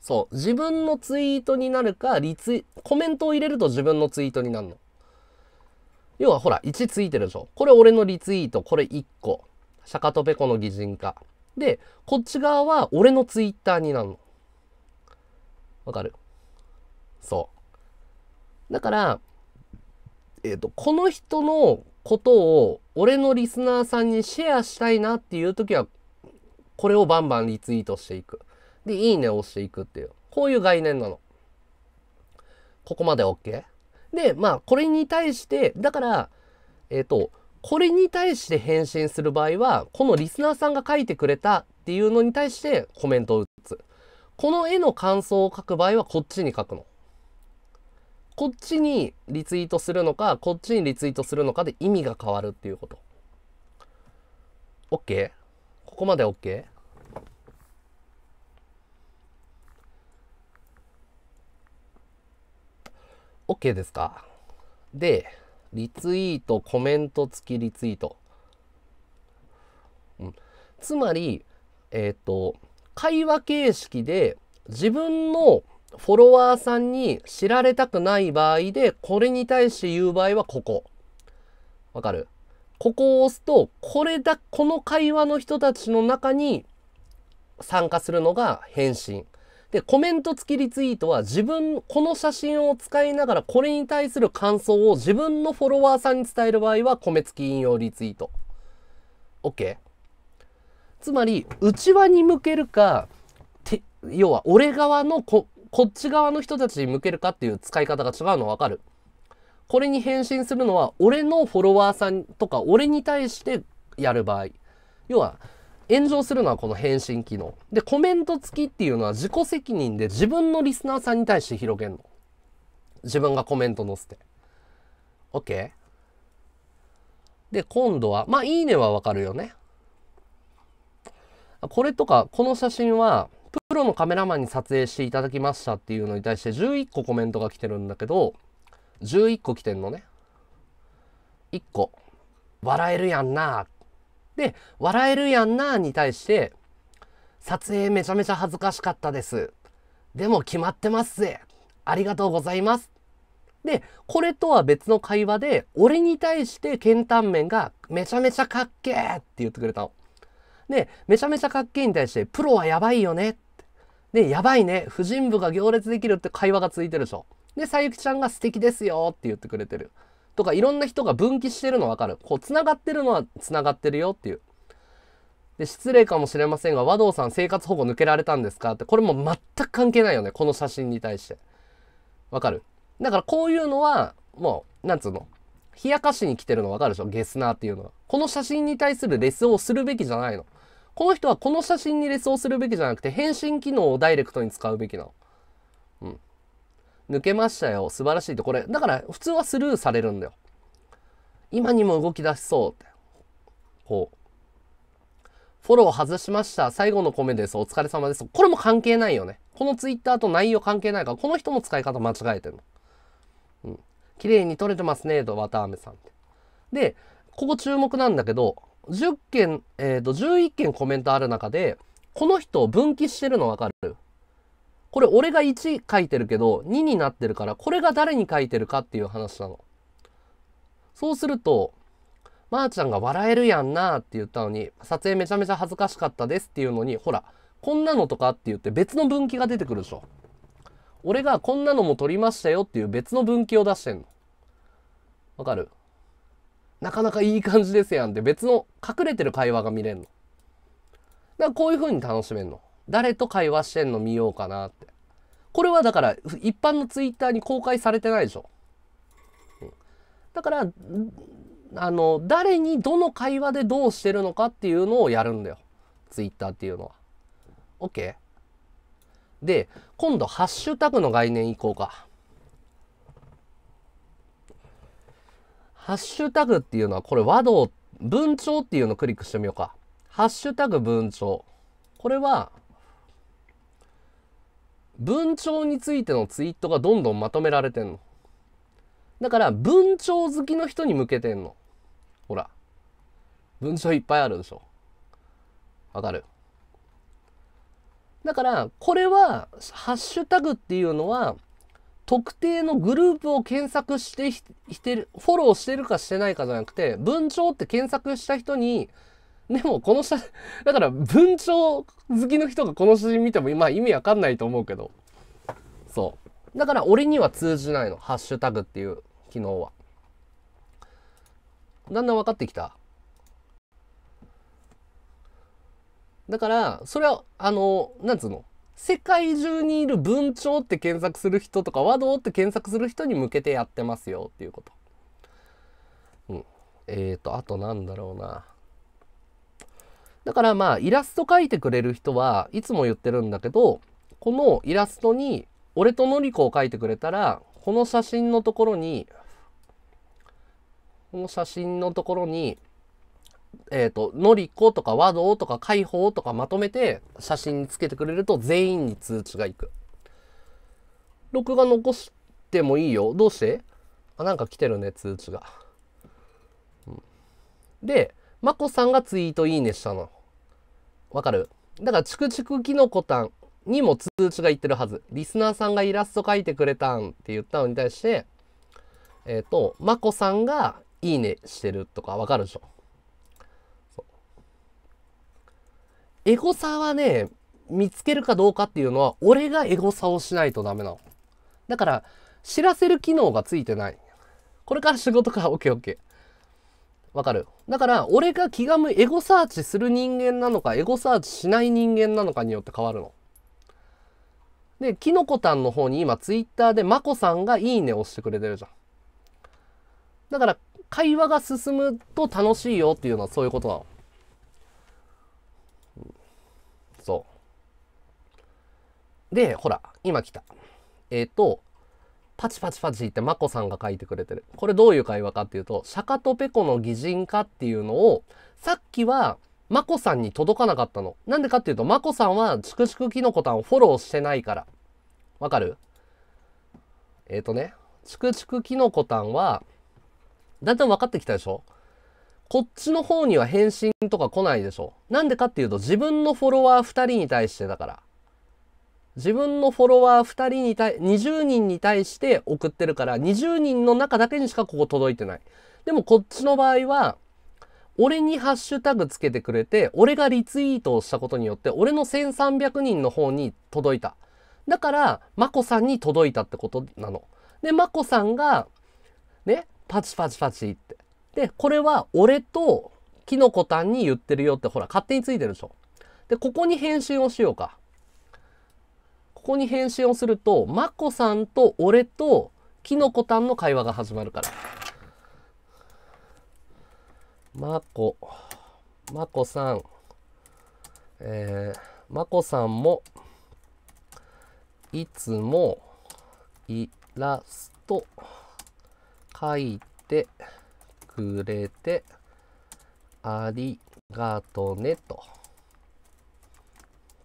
そう、自分のツイートになるか、リツイ、コメントを入れると自分のツイートになるの。要はほら、1ついてるでしょ。これ俺のリツイート、これ1個。釈迦とペコの擬人化。で、こっち側は俺のツイッターになるの。わかるそう。だから、えっ、ー、と、この人のことを俺のリスナーさんにシェアしたいなっていう時は、これをバンバンリツイートしていく。で、いいねを押していくっていう。こういう概念なの。ここまで OK? で、まあ、これに対して、だから、えっ、ー、と、これに対して返信する場合は、このリスナーさんが書いてくれたっていうのに対してコメントを打つ。この絵の感想を書く場合はこっちに書くの。こっちにリツイートするのか、こっちにリツイートするのかで意味が変わるっていうこと。OK? ここまで OK? オッケーですか。で、リツイート、コメント付きリツイート。うん、つまり、えっ、ー、と、会話形式で自分のフォロワーさんに知られたくない場合で、これに対して言う場合はここ。わかるここを押すと、これだ、この会話の人たちの中に参加するのが返信。で、コメント付きリツイートは自分、この写真を使いながらこれに対する感想を自分のフォロワーさんに伝える場合は、米付き引用リツイート。OK? つまり、内輪に向けるか、要は俺側のここっち側の人たちに向けるかっていう使い方が違うのわかる。これに返信するのは、俺のフォロワーさんとか、俺に対してやる場合。要は、炎上するのはこの返信機能。で、コメント付きっていうのは自己責任で自分のリスナーさんに対して広げんの。自分がコメント載せて。OK? で、今度は、まあ、いいねはわかるよね。これとか、この写真は、プロのカメラマンに撮影していただきましたっていうのに対して11個コメントが来てるんだけど、11個来てんのね。1個。笑えるやんなで、笑えるやんなに対して、撮影めちゃめちゃ恥ずかしかったです。でも決まってますぜ。ありがとうございます。で、これとは別の会話で、俺に対してケンタンメンがめちゃめちゃかっけーって言ってくれたの。で、めちゃめちゃかっけーに対して、プロはやばいよね。で、やばいね、婦人部が行列できるって会話がついてるでしょ。で、さゆきちゃんが素敵ですよって言ってくれてる。とか、いろんな人が分岐してるのわかる。こう、繋がってるのは繋がってるよっていう。で、失礼かもしれませんが、和道さん生活保護抜けられたんですかって、これも全く関係ないよね、この写真に対して。わかるだからこういうのは、もう、なんつうの冷やかしに来てるのわかるでしょゲスナーっていうのは。この写真に対するレスをするべきじゃないの。この人はこの写真にレスをするべきじゃなくて、返信機能をダイレクトに使うべきなの。うん。抜けましたよ。素晴らしいって。これ、だから普通はスルーされるんだよ。今にも動き出しそうって。こう。フォロー外しました。最後のコメです。お疲れ様です。これも関係ないよね。このツイッターと内容関係ないから、この人の使い方間違えてるの。うん。綺麗に撮れてますね、と、わたあめさん。で、ここ注目なんだけど、10件、えっ、ー、と、11件コメントある中で、この人を分岐してるのわかるこれ俺が1書いてるけど、2になってるから、これが誰に書いてるかっていう話なの。そうすると、まー、あ、ちゃんが笑えるやんなーって言ったのに、撮影めちゃめちゃ恥ずかしかったですっていうのに、ほら、こんなのとかって言って別の分岐が出てくるでしょ。俺がこんなのも撮りましたよっていう別の分岐を出してんの。わかるなかなかいい感じですやんって別の隠れてる会話が見れんの。だからこういう風に楽しめんの。誰と会話してんの見ようかなって。これはだから一般のツイッターに公開されてないでしょ。うん、だから、あの、誰にどの会話でどうしてるのかっていうのをやるんだよ。ツイッターっていうのは。OK? で、今度ハッシュタグの概念いこうか。ハッシュタグっていうのは、これ和道、文鳥っていうのをクリックしてみようか。ハッシュタグ文鳥。これは、文鳥についてのツイートがどんどんまとめられてんの。だから、文鳥好きの人に向けてんの。ほら。文鳥いっぱいあるでしょ。わかるだから、これは、ハッシュタグっていうのは、特定のグループを検索してしてる、フォローしてるかしてないかじゃなくて、文鳥って検索した人に、でもこの写 だから文鳥好きの人がこの写真見ても、まあ意味わかんないと思うけど。そう。だから俺には通じないの。ハッシュタグっていう機能は。だんだん分かってきた。だから、それは、あの、なんつうの世界中にいる文鳥って検索する人とか和道って検索する人に向けてやってますよっていうこと。うん。えーと、あとなんだろうな。だからまあイラスト描いてくれる人はいつも言ってるんだけど、このイラストに俺とのりこを描いてくれたら、この写真のところに、この写真のところに、えっ、ー、と、のりことか和道とか解放とかまとめて写真につけてくれると全員に通知がいく。録画残してもいいよ。どうしてあ、なんか来てるね、通知が。うん、で、まこさんがツイートいいねしたの。わかるだから、チクチクキノコタンにも通知がいってるはず。リスナーさんがイラスト描いてくれたんって言ったのに対して、えっ、ー、と、まこさんがいいねしてるとかわかるでしょエゴサはね、見つけるかどうかっていうのは、俺がエゴサをしないとダメなの。だから、知らせる機能がついてない。これから仕事か、オッケーオッケー。わかる。だから、俺が気が向エゴサーチする人間なのか、エゴサーチしない人間なのかによって変わるの。で、きのこたんの方に今、ツイッターでまこさんがいいねをしてくれてるじゃん。だから、会話が進むと楽しいよっていうのはそういうことなの。そう。で、ほら、今来た。えっ、ー、と、パチパチパチってマコさんが書いてくれてる。これどういう会話かっていうと、釈迦とペコの擬人化っていうのを、さっきは、マコさんに届かなかったの。なんでかっていうと、まこさんは、チクチクキノコたんをフォローしてないから。わかるえっ、ー、とね、チクチクキノコたんは、だんだん分かってきたでしょこっちの方には返信とか来ないでしょ。なんでかっていうと、自分のフォロワー2人に対してだから。自分のフォロワー2人に対、20人に対して送ってるから、20人の中だけにしかここ届いてない。でもこっちの場合は、俺にハッシュタグつけてくれて、俺がリツイートをしたことによって、俺の1300人の方に届いた。だから、まこさんに届いたってことなの。で、まこさんが、ね、パチパチパチって。で、これは俺とキノコタンに言ってるよってほら勝手についてるでしょ。で、ここに返信をしようか。ここに返信をすると、マコさんと俺とキノコタンの会話が始まるから。マコ、マコさん、えー、マコさんも、いつもイラスト書いてくれてありがとねと。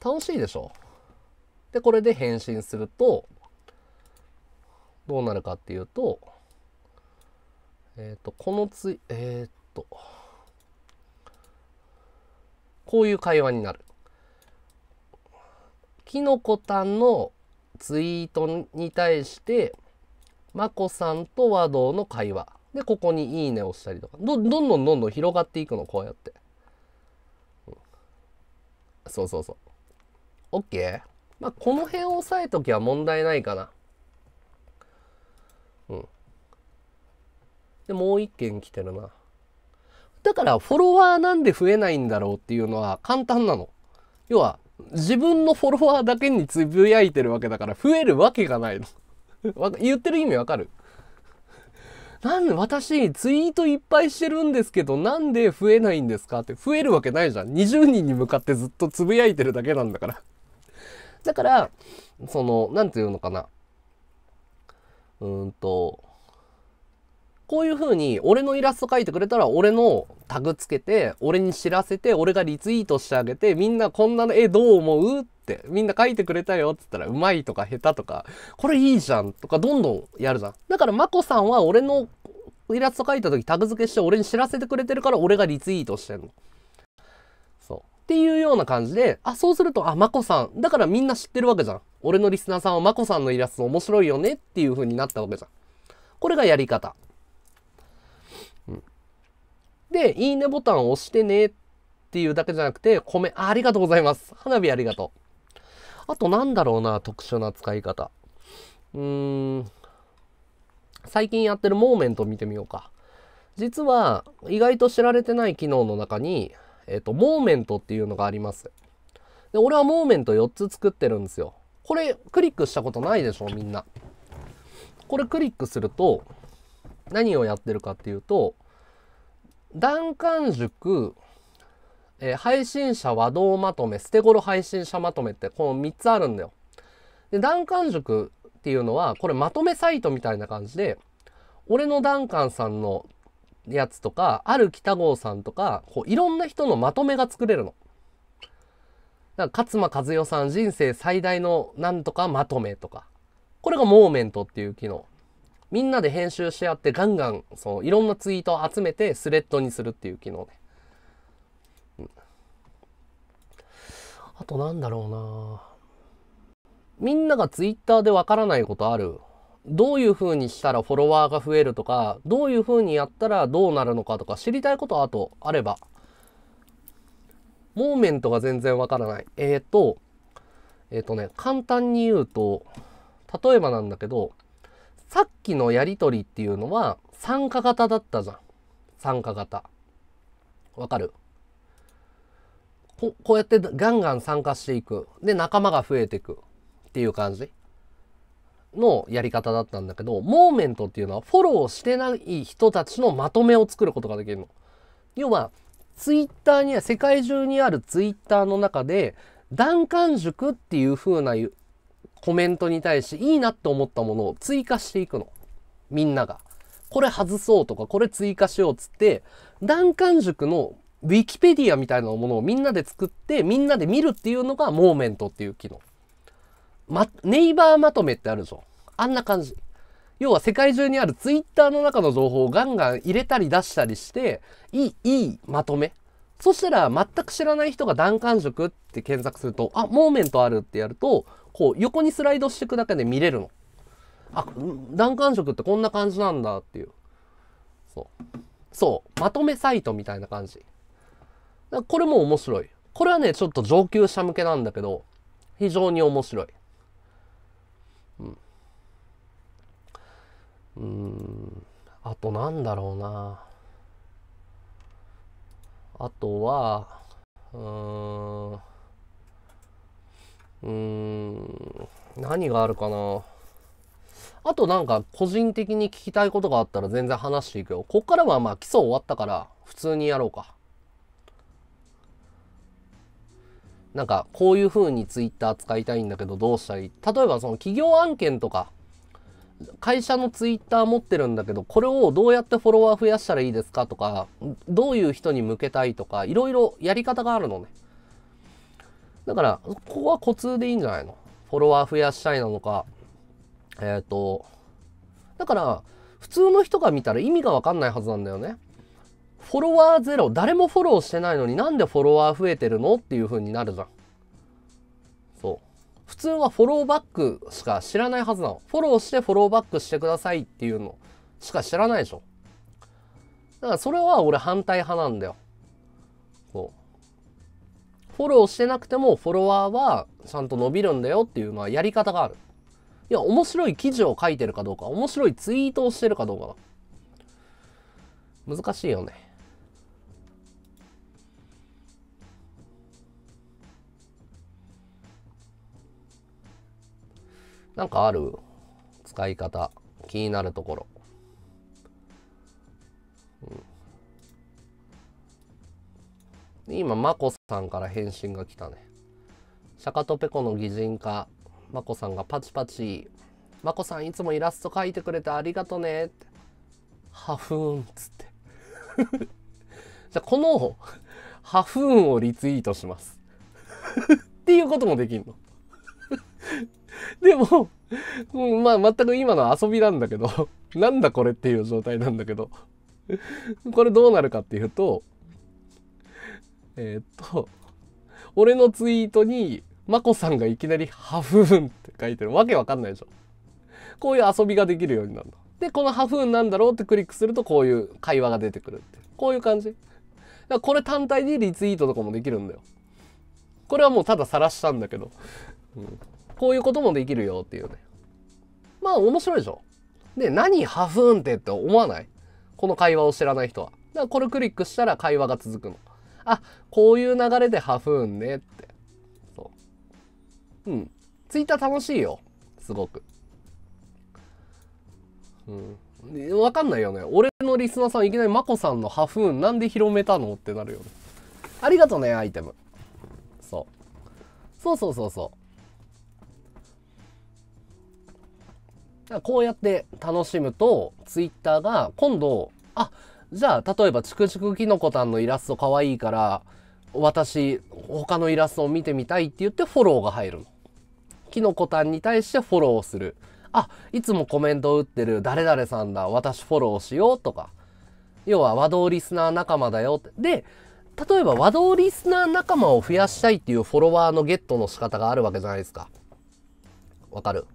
楽しいでしょで、これで返信すると、どうなるかっていうと、えっ、ー、と、このつい、えっ、ー、と、こういう会話になる。きのこたんのツイートに対して、まこさんと和道の会話。で、ここにいいねを押したりとか、ど、どんどんどんどん広がっていくの、こうやって。うん、そうそうそう。OK? まあ、この辺を押さえときは問題ないかな。うん。で、もう一件来てるな。だから、フォロワーなんで増えないんだろうっていうのは簡単なの。要は、自分のフォロワーだけにつぶやいてるわけだから、増えるわけがないの。言ってる意味わかるなんで私ツイートいっぱいしてるんですけどなんで増えないんですかって増えるわけないじゃん。20人に向かってずっとつぶやいてるだけなんだからだから、その、なんていうのかな。うーんと、こういう風に、俺のイラスト描いてくれたら、俺のタグつけて、俺に知らせて、俺がリツイートしてあげて、みんなこんなの絵どう思うって、みんな描いてくれたよって言ったら、うまいとか下手とか、これいいじゃんとか、どんどんやるじゃん。だから、まこさんは俺のイラスト描いた時タグ付けして俺に知らせてくれてるから、俺がリツイートしてんの。そう。っていうような感じで、あ、そうすると、あ、まこさん。だからみんな知ってるわけじゃん。俺のリスナーさんはまこさんのイラスト面白いよねっていう風になったわけじゃん。これがやり方。で、いいねボタンを押してねっていうだけじゃなくて、コメ、ありがとうございます。花火ありがとう。あとなんだろうな、特殊な使い方。うーん。最近やってるモーメント見てみようか。実は、意外と知られてない機能の中に、えっ、と、モーメントっていうのがあります。で、俺はモーメント4つ作ってるんですよ。これ、クリックしたことないでしょ、みんな。これクリックすると、何をやってるかっていうと、弾丸塾、えー、配信者和道まとめ、捨て頃配信者まとめってこの3つあるんだよ。で、弾丸塾っていうのは、これまとめサイトみたいな感じで、俺の弾丸さんのやつとか、ある北郷さんとか、こういろんな人のまとめが作れるの。だから勝間和代さん人生最大のなんとかまとめとか。これがモーメントっていう機能。みんなで編集し合ってガンガン、そう、いろんなツイートを集めてスレッドにするっていう機能ね。うん、あとなんだろうなみんながツイッターでわからないことある。どういうふうにしたらフォロワーが増えるとか、どういうふうにやったらどうなるのかとか知りたいことはあとあれば。モーメントが全然わからない。えっ、ー、と、えっ、ー、とね、簡単に言うと、例えばなんだけど、さっきのやりとりっていうのは参加型だったじゃん。参加型。わかるここうやってガンガン参加していく。で、仲間が増えていく。っていう感じのやり方だったんだけど、モーメントっていうのはフォローしてない人たちのまとめを作ることができるの。要は、ツイッターには、世界中にあるツイッターの中で、段階塾っていう風なコメントに対していいなって思ったものを追加していくの。みんなが。これ外そうとか、これ追加しようっつって、段関塾のウィキペディアみたいなものをみんなで作って、みんなで見るっていうのがモーメントっていう機能。ま、ネイバーまとめってあるでしょ。あんな感じ。要は世界中にあるツイッターの中の情報をガンガン入れたり出したりして、いい、いいまとめ。そしたら全く知らない人が弾丸塾って検索すると、あ、モーメントあるってやると、こう横にスライドしていくだけで見れるの。あ、弾丸色ってこんな感じなんだっていう。そう。そう。まとめサイトみたいな感じ。これも面白い。これはね、ちょっと上級者向けなんだけど、非常に面白い。うん。うん。あとなんだろうな。あとは、うーん。うーん。何があるかなあとなんか個人的に聞きたいことがあったら全然話していくよ。こっからはまあ基礎終わったから普通にやろうか。なんかこういう風に Twitter 使いたいんだけどどうしたらいい例えばその企業案件とか会社の Twitter 持ってるんだけどこれをどうやってフォロワー増やしたらいいですかとかどういう人に向けたいとかいろいろやり方があるのね。だからここはコツでいいんじゃないのフォロワー増やしたいなのか、えっ、ー、と、だから、普通の人が見たら意味がわかんないはずなんだよね。フォロワーゼロ、誰もフォローしてないのになんでフォロワー増えてるのっていう風になるじゃん。そう。普通はフォローバックしか知らないはずなの。フォローしてフォローバックしてくださいっていうのしか知らないでしょ。だからそれは俺反対派なんだよ。フォローしてなくてもフォロワーはちゃんと伸びるんだよっていう、まあ、やり方がある。いや、面白い記事を書いてるかどうか、面白いツイートをしてるかどうか難しいよね。なんかある使い方。気になるところ。今、眞子さんから返信が来たね。シャカトペコの擬人化。眞子さんがパチパチ。眞子さんいつもイラスト描いてくれてありがとねって。ーっつって。じゃこの、破風ーをリツイートします。っていうこともできんの。でも、うん、まあ全く今の遊びなんだけど、なんだこれっていう状態なんだけど、これどうなるかっていうと、えー、っと、俺のツイートに、まこさんがいきなりハフーンって書いてる。わけわかんないでしょ。こういう遊びができるようになるの。で、このハフーンなんだろうってクリックすると、こういう会話が出てくるって。こういう感じ。だからこれ単体でリツイートとかもできるんだよ。これはもうただ晒したんだけど。うん、こういうこともできるよっていうね。まあ面白いでしょ。で、何ハフーンってって思わないこの会話を知らない人は。だからこれクリックしたら会話が続くの。あこういう流れでハフーンねってそううんツイッター楽しいよすごくうんわかんないよね俺のリスナーさんいきなりマコさんのハフーンなんで広めたのってなるよねありがとうねアイテムそうそうそうそうそうこうやって楽しむと、ツイッターが今度、あ、じゃあ、例えば、ちくちくきのこたんのイラスト可愛いから、私、他のイラストを見てみたいって言ってフォローが入るの。きのこたんに対してフォローする。あ、いつもコメントを打ってる誰々さんだ、私フォローしようとか。要は和道リスナー仲間だよって。で、例えば和道リスナー仲間を増やしたいっていうフォロワーのゲットの仕方があるわけじゃないですか。わかる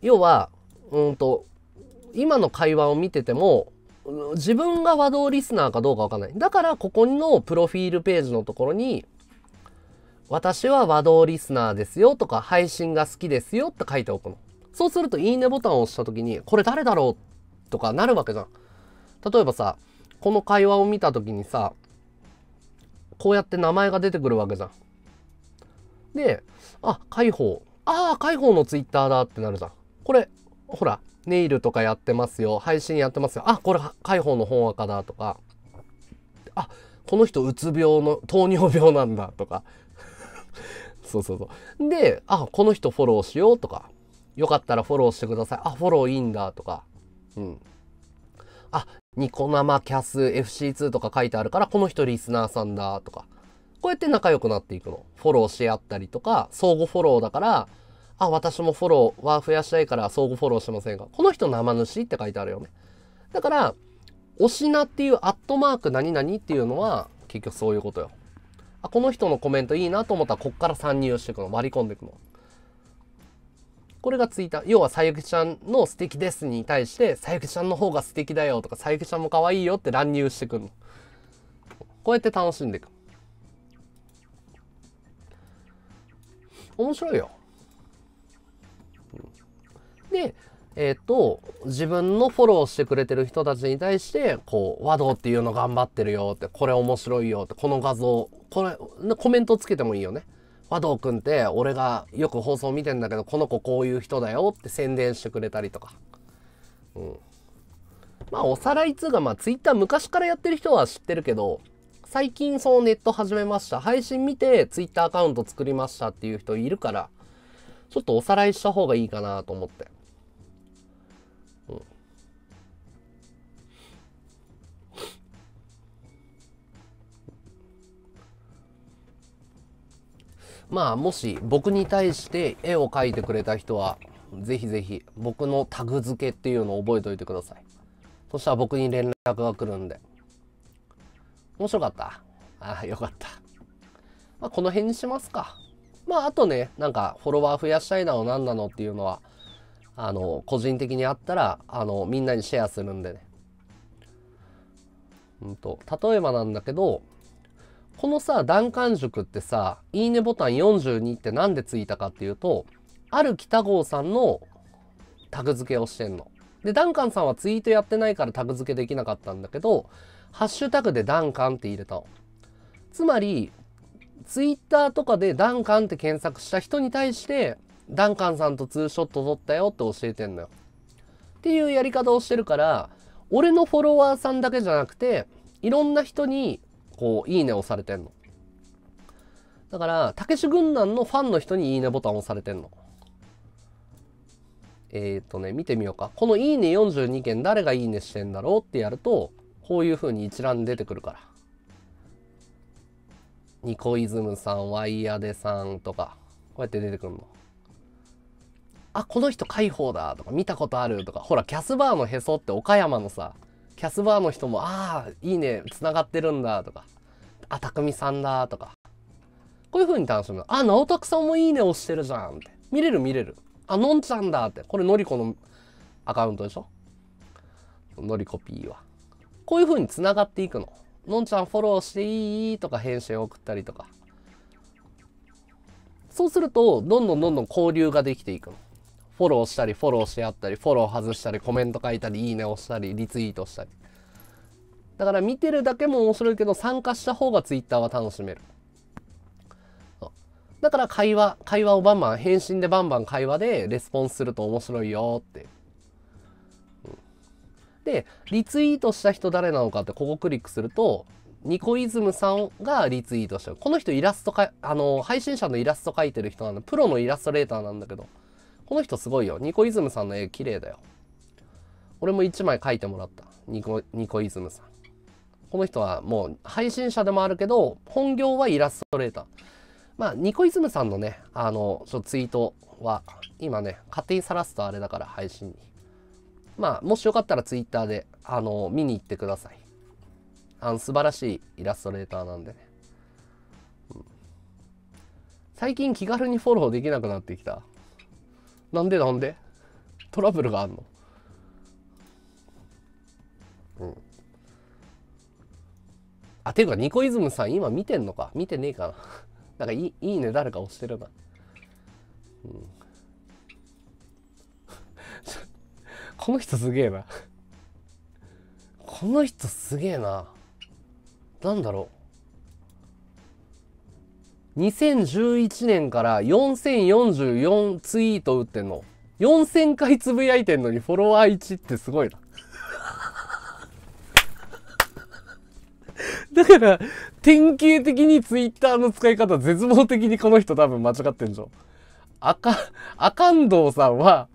要は、うんと、今の会話を見てても、自分が和道リスナーかどうかわかんない。だから、ここのプロフィールページのところに、私は和道リスナーですよとか、配信が好きですよって書いておくの。そうすると、いいねボタンを押した時に、これ誰だろうとかなるわけじゃん。例えばさ、この会話を見た時にさ、こうやって名前が出てくるわけじゃん。で、あ、解放。ああ、解放のツイッターだってなるじゃん。これ、ほら、ネイルとかやってますよ。配信やってますよ。あ、これ、解放の本赤だとか。あ、この人、うつ病の、糖尿病なんだとか。そうそうそう。で、あ、この人フォローしようとか。よかったらフォローしてください。あ、フォローいいんだとか。うん。あ、ニコ生キャス FC2 とか書いてあるから、この人リスナーさんだとか。こうやって仲良くなっていくの。フォローし合ったりとか、相互フォローだから、あ、私もフォローは増やしたいから相互フォローしてませんが、この人生主って書いてあるよね。だから、おしなっていうアットマーク何々っていうのは、結局そういうことよ。あ、この人のコメントいいなと思ったら、こっから参入していくの。割り込んでいくの。これがツイッター。要は、さゆきちゃんの素敵ですに対して、さゆきちゃんの方が素敵だよとか、さゆきちゃんも可愛いよって乱入してくるの。こうやって楽しんでいく。面白いよ。で、えっ、ー、と、自分のフォローしてくれてる人たちに対して、こう、和道っていうの頑張ってるよって、これ面白いよって、この画像、これ、コメントつけてもいいよね。和道くんって、俺がよく放送見てんだけど、この子こういう人だよって宣伝してくれたりとか。うん。まあ、おさらいつうか、まあ、ツイッター昔からやってる人は知ってるけど、最近そうネット始めました。配信見て、ツイッターアカウント作りましたっていう人いるから、ちょっとおさらいした方がいいかなと思って。まあもし僕に対して絵を描いてくれた人はぜひぜひ僕のタグ付けっていうのを覚えておいてくださいそしたら僕に連絡が来るんで面白かったああよかったまあこの辺にしますかまああとねなんかフォロワー増やしたいなの何なのっていうのはあの個人的にあったらあのみんなにシェアするんでねうんと例えばなんだけどこのさ、弾丸塾ってさ、いいねボタン42って何でついたかっていうと、ある北郷さんのタグ付けをしてんの。で、ダンカンさんはツイートやってないからタグ付けできなかったんだけど、ハッシュタグでダンカンって入れたの。つまり、ツイッターとかでダンカンって検索した人に対して、ダンカンさんとツーショット撮ったよって教えてんのよ。っていうやり方をしてるから、俺のフォロワーさんだけじゃなくて、いろんな人にこう、いいね押されてんの。だから、たけし軍団のファンの人にいいねボタン押されてんの。えっ、ー、とね、見てみようか。このいいね42件誰がいいねしてんだろうってやると、こういう風に一覧出てくるから。ニコイズムさん、ワイヤデさんとか、こうやって出てくるの。あ、この人解放だとか、見たことあるとか、ほら、キャスバーのへそって岡山のさ、キャスバーの人も、ああ、いいね、繋がってるんだ、とか、あ、たくみさんだ、とか、こういう風に楽しむ。あ、なおたくさんもいいね押してるじゃん、って。見れる見れる。あ、のんちゃんだ、って。これ、のりこのアカウントでしょのりこ P は。こういう風に繋がっていくの。のんちゃんフォローしていいとか返信を送ったりとか。そうすると、どんどんどんどん交流ができていくの。フォローしたり、フォローしてあったり、フォロー外したり、コメント書いたり、いいね押したり、リツイートしたり。だから見てるだけも面白いけど、参加した方が Twitter は楽しめる。だから会話、会話をバンバン、返信でバンバン会話でレスポンスすると面白いよって。で、リツイートした人誰なのかってここクリックすると、ニコイズムさんがリツイートしたこの人イラストか、あの、配信者のイラスト描いてる人なんで、プロのイラストレーターなんだけど、この人すごいよ。ニコイズムさんの絵綺麗だよ。俺も1枚描いてもらった。ニコ、ニコイズムさん。この人はもう配信者でもあるけど、本業はイラストレーター。まあ、ニコイズムさんのね、あの、ちょツイートは、今ね、勝手にさらすとあれだから、配信に。まあ、もしよかったらツイッターで、あの、見に行ってください。あの、素晴らしいイラストレーターなんでね。うん、最近気軽にフォローできなくなってきた。なんでなんでトラブルがあんのうん。あ、ていうか、ニコイズムさん今見てんのか見てねえかな。なんかいい、いいね、誰か押してるな。うん。この人すげえな この人すげえな。なんだろう。2011年から4044ツイート打ってんの。4000回つぶやいてんのにフォロワー1ってすごいな。だから、典型的にツイッターの使い方絶望的にこの人多分間違ってんじゃん。あか、あかんどうさんは、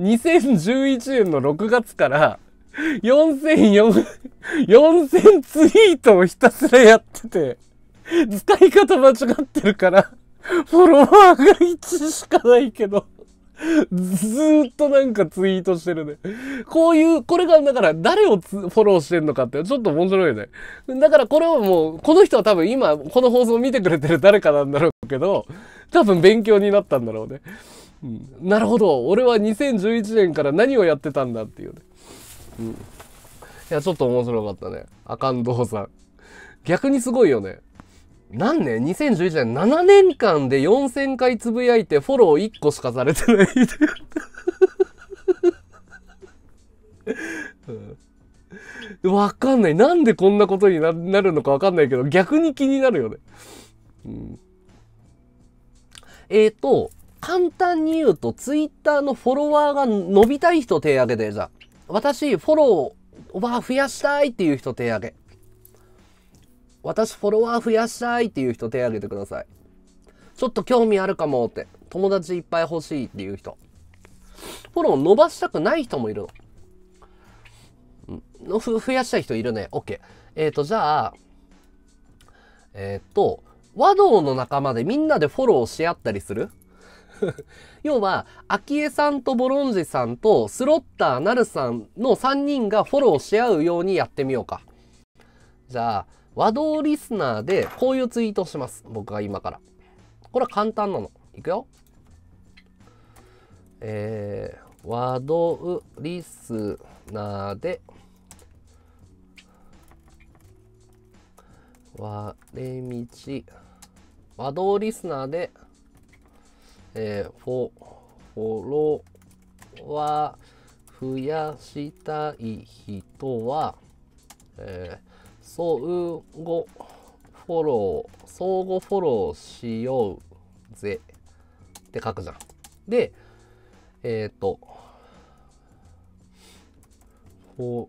2011年の6月から、4004、4000ツイートをひたすらやってて、使い方間違ってるから、フォロワーが1しかないけど、ずっとなんかツイートしてるね。こういう、これがだから誰をフォローしてんのかってちょっと面白いよね。だからこれはもう、この人は多分今、この放送を見てくれてる誰かなんだろうけど、多分勉強になったんだろうね。うん、なるほど。俺は2011年から何をやってたんだっていうね。うん、いや、ちょっと面白かったね。あかん動ん逆にすごいよね。何年 ?2011 年、7年間で4000回つぶやいてフォロー1個しかされてない わかんない。なんでこんなことになるのかわかんないけど、逆に気になるよね。うん、えっ、ー、と、簡単に言うと、ツイッターのフォロワーが伸びたい人手挙げて、じゃあ。私、フォロー、おば増やしたいっていう人手挙げ。私フォロワー増やしたいっていう人手挙げてください。ちょっと興味あるかもって、友達いっぱい欲しいっていう人。フォロー伸ばしたくない人もいるの。のふ増やしたい人いるね。OK。えっ、ー、と、じゃあ、えっ、ー、と、和道の仲間でみんなでフォローし合ったりする 要は、昭恵さんとボロンジさんとスロッターなるさんの3人がフォローし合うようにやってみようか。じゃあ、和道リスナーでこういうツイートします。僕が今から。これは簡単なの。いくよ。えー、和道リスナーで、割れ道、和道リスナーで、えー、フォ、フォロワー増やしたい人は、えー、相互フォロー、相互フォローしようぜって書くじゃん。で、えっ、ー、と、こ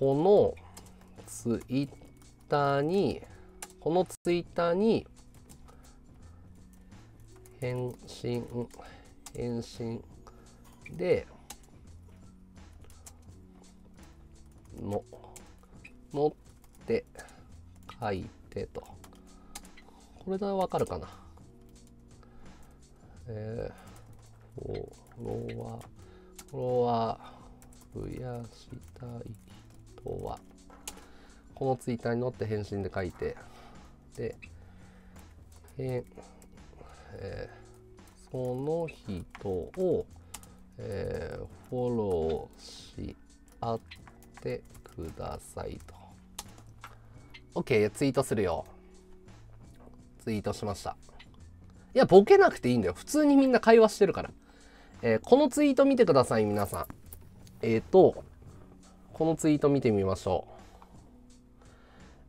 のツイッターに、このツイッターに返信、返信で、の持って書いてと。これでわかるかな。えフォロワー、フォロワー増やしたい人は、このツイッターに乗って返信で書いて、で、ええー、その人を、えー、フォローし合って、てくださいと。OK、ツイートするよ。ツイートしました。いや、ボケなくていいんだよ。普通にみんな会話してるから。えー、このツイート見てください、皆さん。えっ、ー、と、このツイート見てみましょう。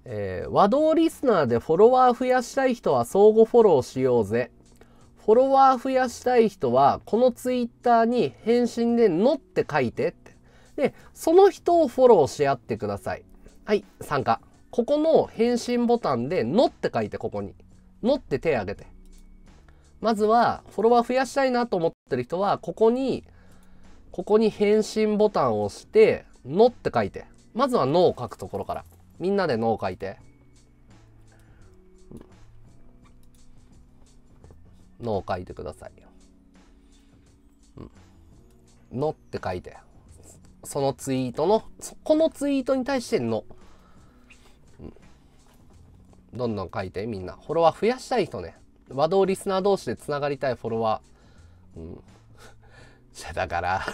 えー、和道リスナーでフォロワー増やしたい人は相互フォローしようぜ。フォロワー増やしたい人は、このツイッターに返信でのって書いてって。で、その人をフォローし合ってください。はい、参加。ここの返信ボタンで、のって書いて、ここに。のって手挙げて。まずは、フォロワー増やしたいなと思ってる人は、ここに、ここに返信ボタンを押して、のって書いて。まずはのを書くところから。みんなでのを書いて。のを書いてください。のって書いて。そのツイートの、そこのツイートに対しての、うん、どんどん書いて、みんな。フォロワー増やしたい人ね。和道リスナー同士でつながりたいフォロワー。うん。じ ゃ、だから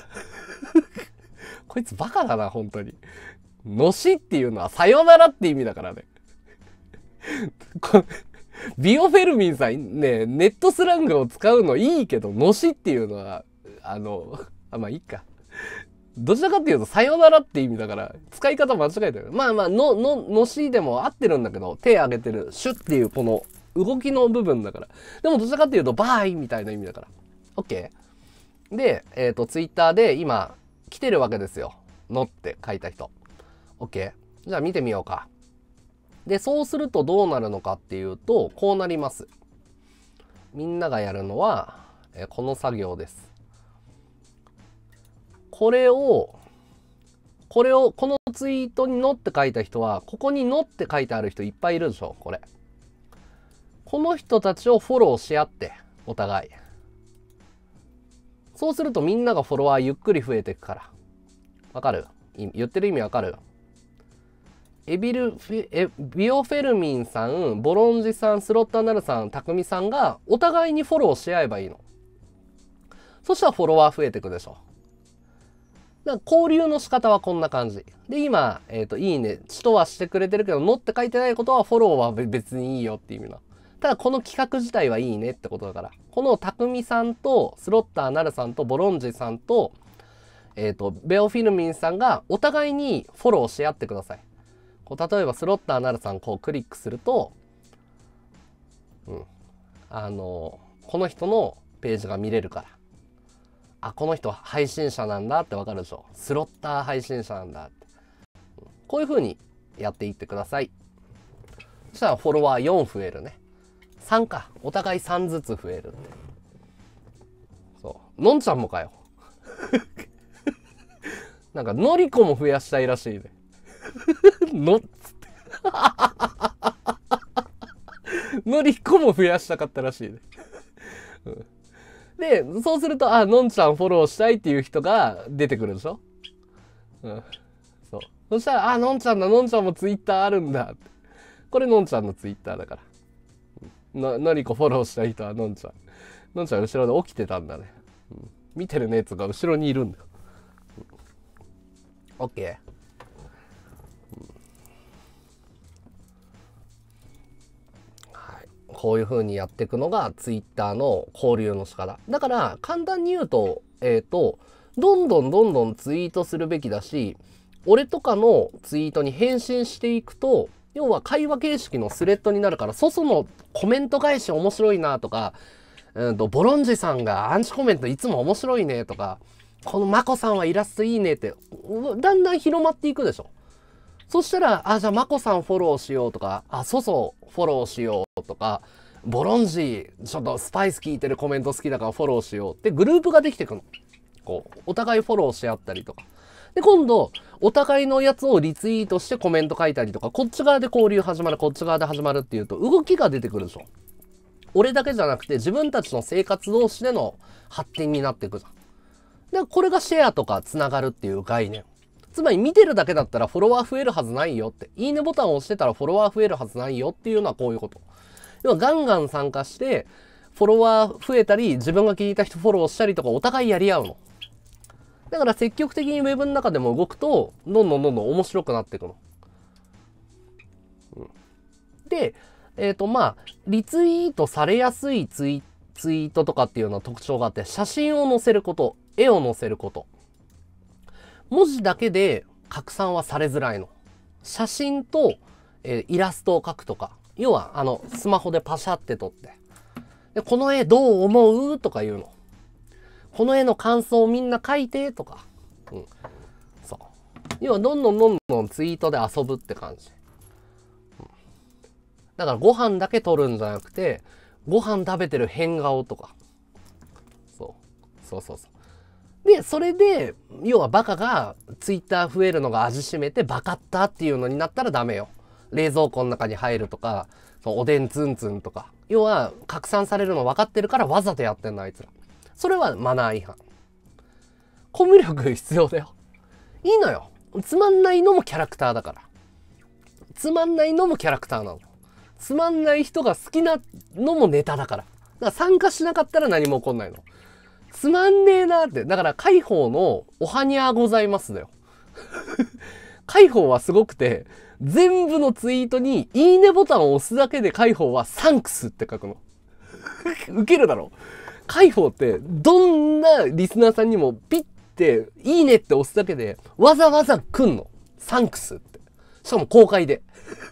こいつバカだな、本当に。のしっていうのはさよならって意味だからね。ビオフェルミンさんね、ネットスラングを使うのいいけど、のしっていうのは、あの、あ、まあいいか。どちらかっていうと、さよならって意味だから、使い方間違えてる。まあまあ、の、の、のしでも合ってるんだけど、手上げてる、シュっていうこの動きの部分だから。でもどちらかっていうと、バイみたいな意味だから。OK? で、えっ、ー、と、ツイッターで今、来てるわけですよ。のって書いた人。OK? じゃあ見てみようか。で、そうするとどうなるのかっていうと、こうなります。みんながやるのは、えー、この作業です。これを、これを、このツイートに「の」って書いた人は、ここに「の」って書いてある人いっぱいいるでしょ、これ。この人たちをフォローし合って、お互い。そうするとみんながフォロワーゆっくり増えていくから。わかる言ってる意味わかるエビルエビオフェルミンさんボロンジさんスロットアナルさんたくみさんがお互いにフォローし合えばいいのそしたらフォロワー増えていくでしょだから交流の仕方はこんな感じ。で、今、えっ、ー、と、いいね、ちとはしてくれてるけど、のって書いてないことはフォローは別にいいよっていう意味の。ただ、この企画自体はいいねってことだから。この匠さんと、スロッターなるさんと、ボロンジさんと、えっ、ー、と、ベオフィルミンさんがお互いにフォローし合ってください。こう例えば、スロッターなるさん、こうクリックすると、うん。あの、この人のページが見れるから。あこの人配信者なんだってわかるでしょスロッター配信者なんだってこういう風にやっていってくださいそしたらフォロワー4増えるね3かお互い3ずつ増えるってそうのんちゃんもかよ なんかのりこも増やしたいらしいね のっつって のりこも増やしたかったらしいね、うんで、そうすると、あ、のんちゃんフォローしたいっていう人が出てくるでしょうん。そう。そしたら、あ、のんちゃんだ、のんちゃんもツイッターあるんだ。これ、のんちゃんのツイッターだから。な、のりこフォローしたい人はのんちゃん。のんちゃん後ろで起きてたんだね。うん、見てるね、とか、後ろにいるんだよ。オッケー。こういう風にやっていくのが Twitter の交流の仕方。だから簡単に言うと、えっ、ー、と、どんどんどんどんツイートするべきだし、俺とかのツイートに返信していくと、要は会話形式のスレッドになるから、そそのコメント返し面白いなとか、うんと、ボロンジさんがアンチコメントいつも面白いねとか、このマコさんはイラストいいねって、だんだん広まっていくでしょ。そしたら、あ、じゃあ、まこさんフォローしようとか、あ、そそフォローしようとか、ボロンジー、ちょっとスパイス聞いてるコメント好きだからフォローしようってグループができてくの。こう、お互いフォローし合ったりとか。で、今度、お互いのやつをリツイートしてコメント書いたりとか、こっち側で交流始まる、こっち側で始まるっていうと、動きが出てくるでしょ。俺だけじゃなくて、自分たちの生活同士での発展になっていくじゃん。で、これがシェアとか繋がるっていう概念。つまり見てるだけだったらフォロワー増えるはずないよって、いいねボタンを押してたらフォロワー増えるはずないよっていうのはこういうこと。要はガンガン参加して、フォロワー増えたり、自分が聞いた人フォローしたりとかお互いやり合うの。だから積極的に web の中でも動くと、どんどんどんどん面白くなっていくの。うん、で、えっ、ー、とまあ、リツイートされやすいツイツイートとかっていううな特徴があって、写真を載せること、絵を載せること。文字だけで拡散はされづらいの。写真と、えー、イラストを描くとか、要はあのスマホでパシャって撮って、でこの絵どう思うとか言うの。この絵の感想をみんな書いてとか。うん。そう。要はどんどんどんどんツイートで遊ぶって感じ。うん、だからご飯だけ撮るんじゃなくて、ご飯食べてる変顔とか。そう。そうそうそう。で、それで、要はバカがツイッター増えるのが味しめてバカったっていうのになったらダメよ。冷蔵庫の中に入るとか、そおでんツンツンとか。要は拡散されるの分かってるからわざとやってんのあいつら。それはマナー違反。コミュ力必要だよ。いいのよ。つまんないのもキャラクターだから。つまんないのもキャラクターなの。つまんない人が好きなのもネタだから。だから参加しなかったら何も起こんないの。つまんねえなって。だから、解放のおはにゃございますだよ。解放はすごくて、全部のツイートにいいねボタンを押すだけで解放はサンクスって書くの。ウケるだろ。解放って、どんなリスナーさんにもピッて、いいねって押すだけで、わざわざ来んの。サンクスって。しかも公開で。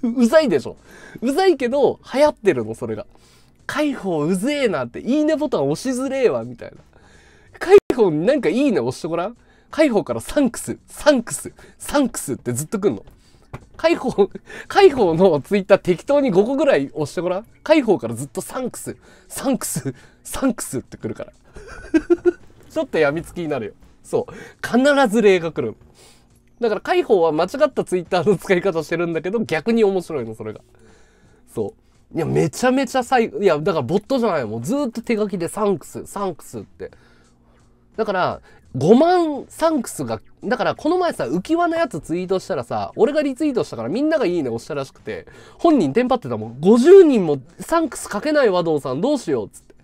うざいでしょ。うざいけど、流行ってるの、それが。解放うぜえなって、いいねボタン押しづれえわ、みたいな。ってこう、なんかいいね押してごらん。海放からサンクス、サンクス、サンクスってずっと来んの。海放海放のツイッター適当に5個ぐらい押してごらん。海放からずっとサンクス、サンクス、サンクスって来るから。ちょっとやみつきになるよ。そう。必ず例が来るだから海宝は間違ったツイッターの使い方してるんだけど、逆に面白いの、それが。そう。いや、めちゃめちゃ最、いや、だからボットじゃないもうずっと手書きでサンクス、サンクスって。だから、5万サンクスが、だからこの前さ、浮き輪のやつツイートしたらさ、俺がリツイートしたからみんながいいね押したらしくて、本人テンパってたもん。50人もサンクスかけない和道さんどうしようっつって。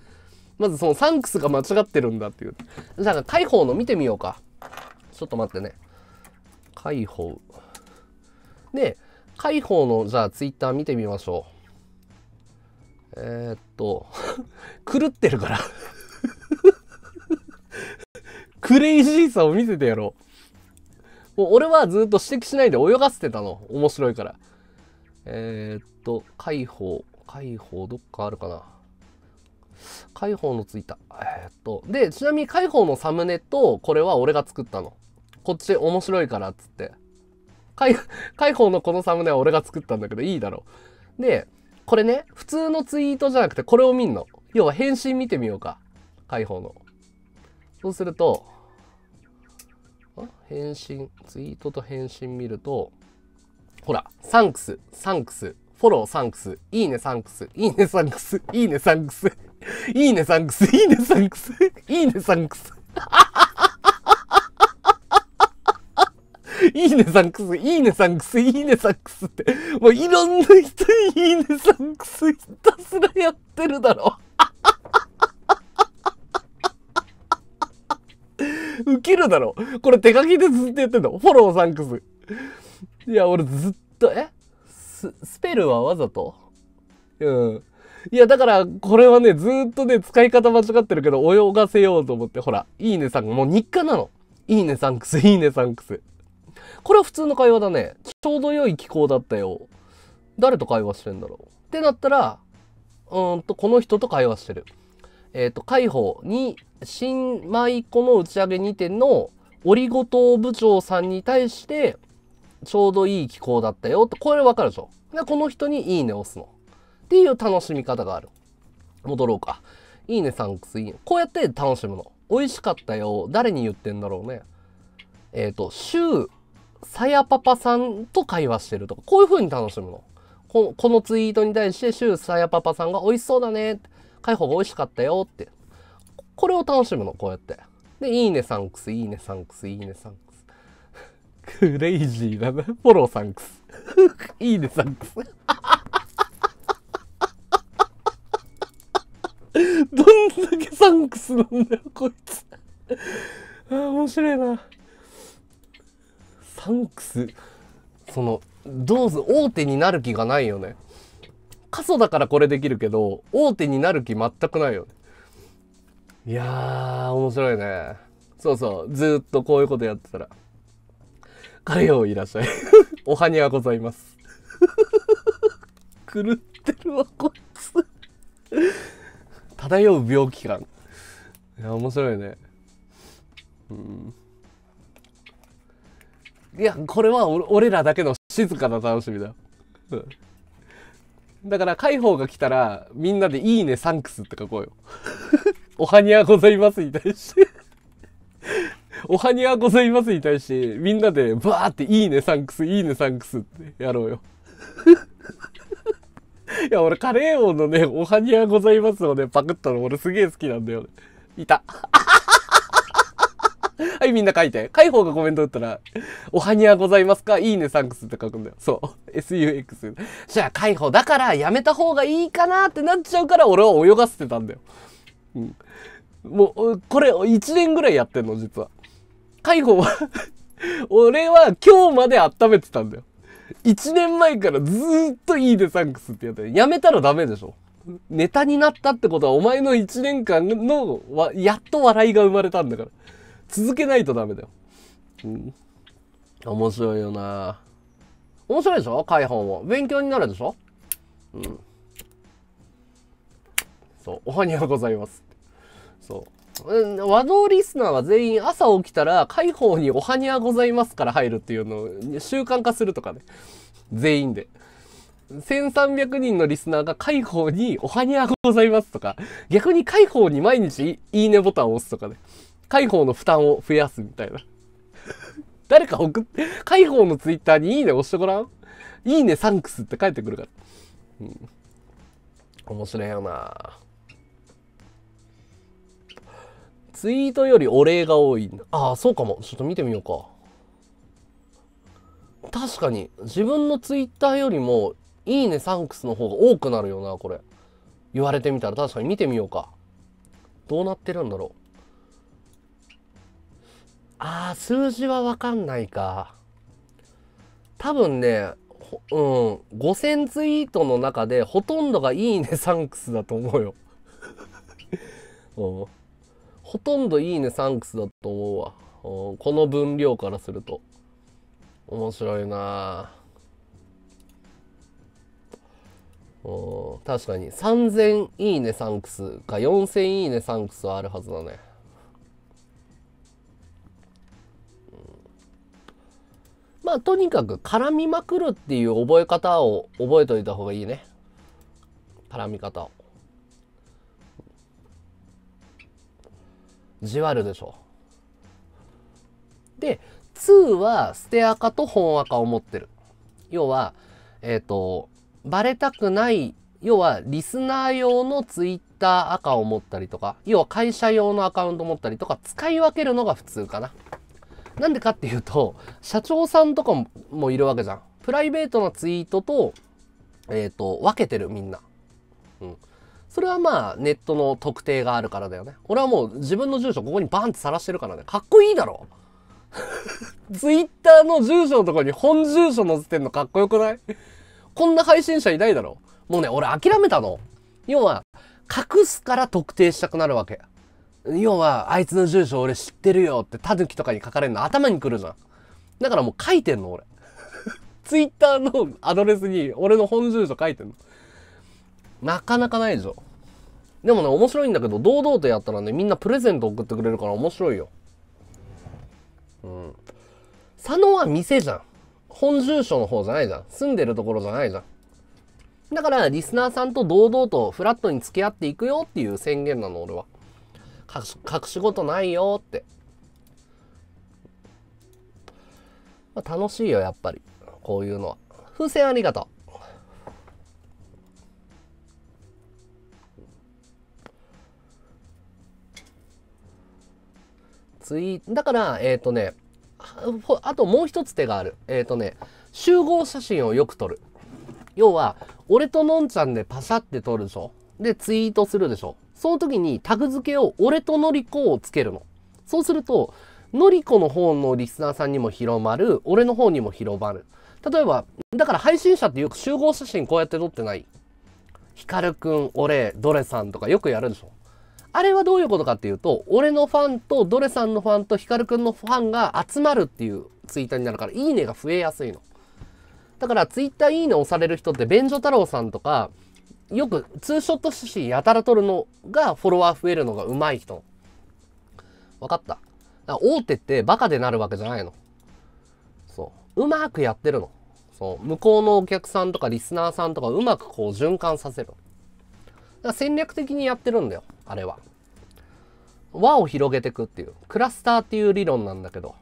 まずそのサンクスが間違ってるんだっていう。じゃあ、解放の見てみようか。ちょっと待ってね。解放。で、解放の、じゃあツイッター見てみましょう。えー、っと、狂ってるからクレイジーさを見せてやろう。もう俺はずっと指摘しないで泳がせてたの。面白いから。えー、っと、解放。解放どっかあるかな。解放のついた。えー、っと、で、ちなみに解放のサムネと、これは俺が作ったの。こっち面白いからっつって。解放のこのサムネは俺が作ったんだけど、いいだろう。で、これね、普通のツイートじゃなくて、これを見んの。要は返信見てみようか。解放の。そうすると、返信、ツイートと返信見ると、ほら、サンクス、サンクス、フォローサンクス、いいねサンクス、いいねサンクス、いいねサンクス、いいねサンクス、いいねサンクス、いいね サンクス。いいねサンクス、いいねサンクス、いいねサンクスって、もういろんな人にいいねサンクスひたすらやってるだろ。ウケるだろ。これ手書きでずっとやってんの。フォローサンクス。いや、俺ずっと、えス、スペルはわざとうん。いや、だから、これはね、ずっとね、使い方間違ってるけど、泳がせようと思って、ほら、いいねさん、もう日課なの。いいねサンクス、いいねサンクス。これは普通の会話だね。ちょうど良い気候だったよ。誰と会話してんだろう。ってなったら、うんと、この人と会話してる。えっ、ー、と、海保に、新舞子の打ち上げ2点の、オリゴ糖部長さんに対して、ちょうどいい気候だったよと、これわかるでしょ。で、この人にいいね押すの。っていう楽しみ方がある。戻ろうか。いいね、サンクス、いいね。こうやって楽しむの。美味しかったよ。誰に言ってんだろうね。えっ、ー、と、シュウ、サヤパパさんと会話してるとか、こういう風に楽しむの。このツイートに対して、シュウ、サヤパパさんが美味しそうだねって。カイが美味しかったよって。これを楽しむの、こうやって。で、いいねサンクス、いいねサンクス、いいねサンクス。クレイジーだな。フォローサンクス。いいねサンクス。どんだけサンクスなんだよ、こいつ。ああ、面白いな。サンクス。その、どうぞ大手になる気がないよね。過疎だからこれできるけど、大手になる気全くないよね。いやー、面白いね。そうそう、ずっとこういうことやってたら。彼よ、いらっしゃい。おはにはございます。狂ってるわ、こいつ。漂う病気感。いや、面白いね。うん。いや、これは俺らだけの静かな楽しみだ。だから、海宝が来たら、みんなでいいね、サンクスって書こうよ。おはにゃございますに対して おはにゃございますに対して、みんなでバーっていいね、サンクス、いいね、サンクスってやろうよ。いや、俺、カレー王のね、おはにゃございますをね、パクったの俺すげえ好きなんだよね。いた。はい、みんな書いて。海放がコメント打ったら、おはにゃございますかいいね、サンクスって書くんだよ。そう。SUX。じゃあ、海宝だからやめた方がいいかなってなっちゃうから、俺は泳がせてたんだよ。うん。もう、これ、1年ぐらいやってんの、実は。海宝は 俺は今日まで温めてたんだよ。1年前からずーっといいでサンクスってやってやめたらダメでしょ。ネタになったってことはお前の1年間のやっと笑いが生まれたんだから。続けないとダメだよ。うん。面白いよな面白いでしょ解放も。勉強になるでしょうん。そう。おはにゃございます。そう。和道リスナーは全員朝起きたら解放におはにゃございますから入るっていうのを習慣化するとかね。全員で。1300人のリスナーが解放におはにゃございますとか、逆に解放に毎日いいねボタンを押すとかね。解放の負担を増やすみたいな。誰か送って、解放のツイッターにいいね押してごらん。いいねサンクスって返ってくるから。うん。面白いよなツイートよりお礼が多い。ああ、そうかも。ちょっと見てみようか。確かに、自分のツイッターよりも、いいねサンクスの方が多くなるよな、これ。言われてみたら確かに見てみようか。どうなってるんだろう。ああ、数字はわかんないか。多分ね、うん、5000ツイートの中でほとんどがいいね サンクスだと思うよ。うん、ほとんどいいねサンクスだと思うわ。うん、この分量からすると。面白いなうん、確かに3000いいねサンクスか4000いいねサンクスはあるはずだね。まあとにかく絡みまくるっていう覚え方を覚えといた方がいいね。絡み方を。じわるでしょ。で、2は捨て垢と本垢を持ってる。要は、えっ、ー、と、バレたくない、要はリスナー用のツイッター赤を持ったりとか、要は会社用のアカウント持ったりとか、使い分けるのが普通かな。なんでかっていうと、社長さんとかもいるわけじゃん。プライベートなツイートと、えっ、ー、と、分けてるみんな。うん。それはまあ、ネットの特定があるからだよね。俺はもう自分の住所ここにバンって晒してるからね。かっこいいだろ ツイッターの住所のとこに本住所載せてんのかっこよくないこんな配信者いないだろもうね、俺諦めたの。要は、隠すから特定したくなるわけ。要は、あいつの住所俺知ってるよって、タヌキとかに書かれるの頭にくるじゃん。だからもう書いてんの、俺。ツイッターのアドレスに俺の本住所書いてんの。なかなかないでしょ。でもね、面白いんだけど、堂々とやったらね、みんなプレゼント送ってくれるから面白いよ。うん。佐野は店じゃん。本住所の方じゃないじゃん。住んでるところじゃないじゃん。だから、リスナーさんと堂々とフラットに付き合っていくよっていう宣言なの、俺は。隠し事ないよって。まあ、楽しいよ、やっぱり。こういうのは。風船ありがとう。ツイだから、えっ、ー、とね、あともう一つ手がある。えっ、ー、とね、集合写真をよく撮る。要は、俺とのんちゃんでパシャって撮るでしょで、ツイートするでしょその時にタグ付けを俺とのりこをつけるの。そうすると、のりこの方のリスナーさんにも広まる、俺の方にも広まる。例えば、だから配信者ってよく集合写真こうやって撮ってない。ひかるくん、俺、どれさんとかよくやるでしょ。あれはどういうことかっていうと、俺のファンとどれさんのファンとひかるくんのファンが集まるっていうツイッターになるから、いいねが増えやすいの。だからツイッターいいね押される人って、便所太郎さんとか、よくツーショット写真やたら撮るのがフォロワー増えるのが上手い人。分かった大手ってバカでなるわけじゃないの。そう。うまくやってるの。そう。向こうのお客さんとかリスナーさんとかうまくこう循環させる。だから戦略的にやってるんだよ。あれは。輪を広げてくっていう。クラスターっていう理論なんだけど。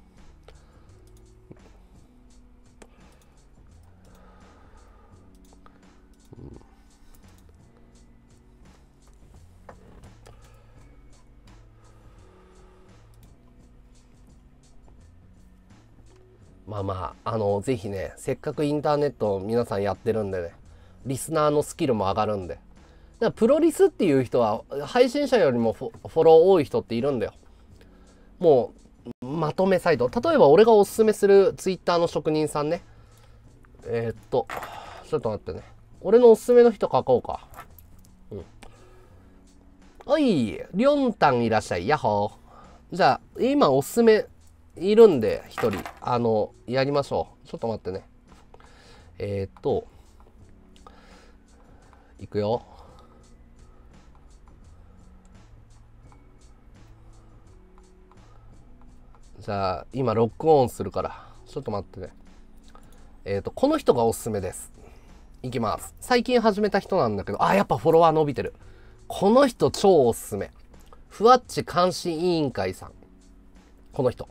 まあまあ、あの、ぜひね、せっかくインターネットを皆さんやってるんでね、リスナーのスキルも上がるんで。だプロリスっていう人は、配信者よりもフォロー多い人っているんだよ。もう、まとめサイト。例えば俺がおすすめする twitter の職人さんね。えー、っと、ちょっと待ってね。俺のおすすめの人書こうか。うん。おい、りょんたんいらっしゃい。やっほー。じゃあ、今おすすめいるんで、一人。あの、やりましょう。ちょっと待ってね。えー、っと、いくよ。じゃあ、今、ロックオンするから。ちょっと待ってね。えー、っと、この人がおすすめです。いきます。最近始めた人なんだけど、あ、やっぱフォロワー伸びてる。この人超おすすめ。ふわっち監視委員会さん。この人。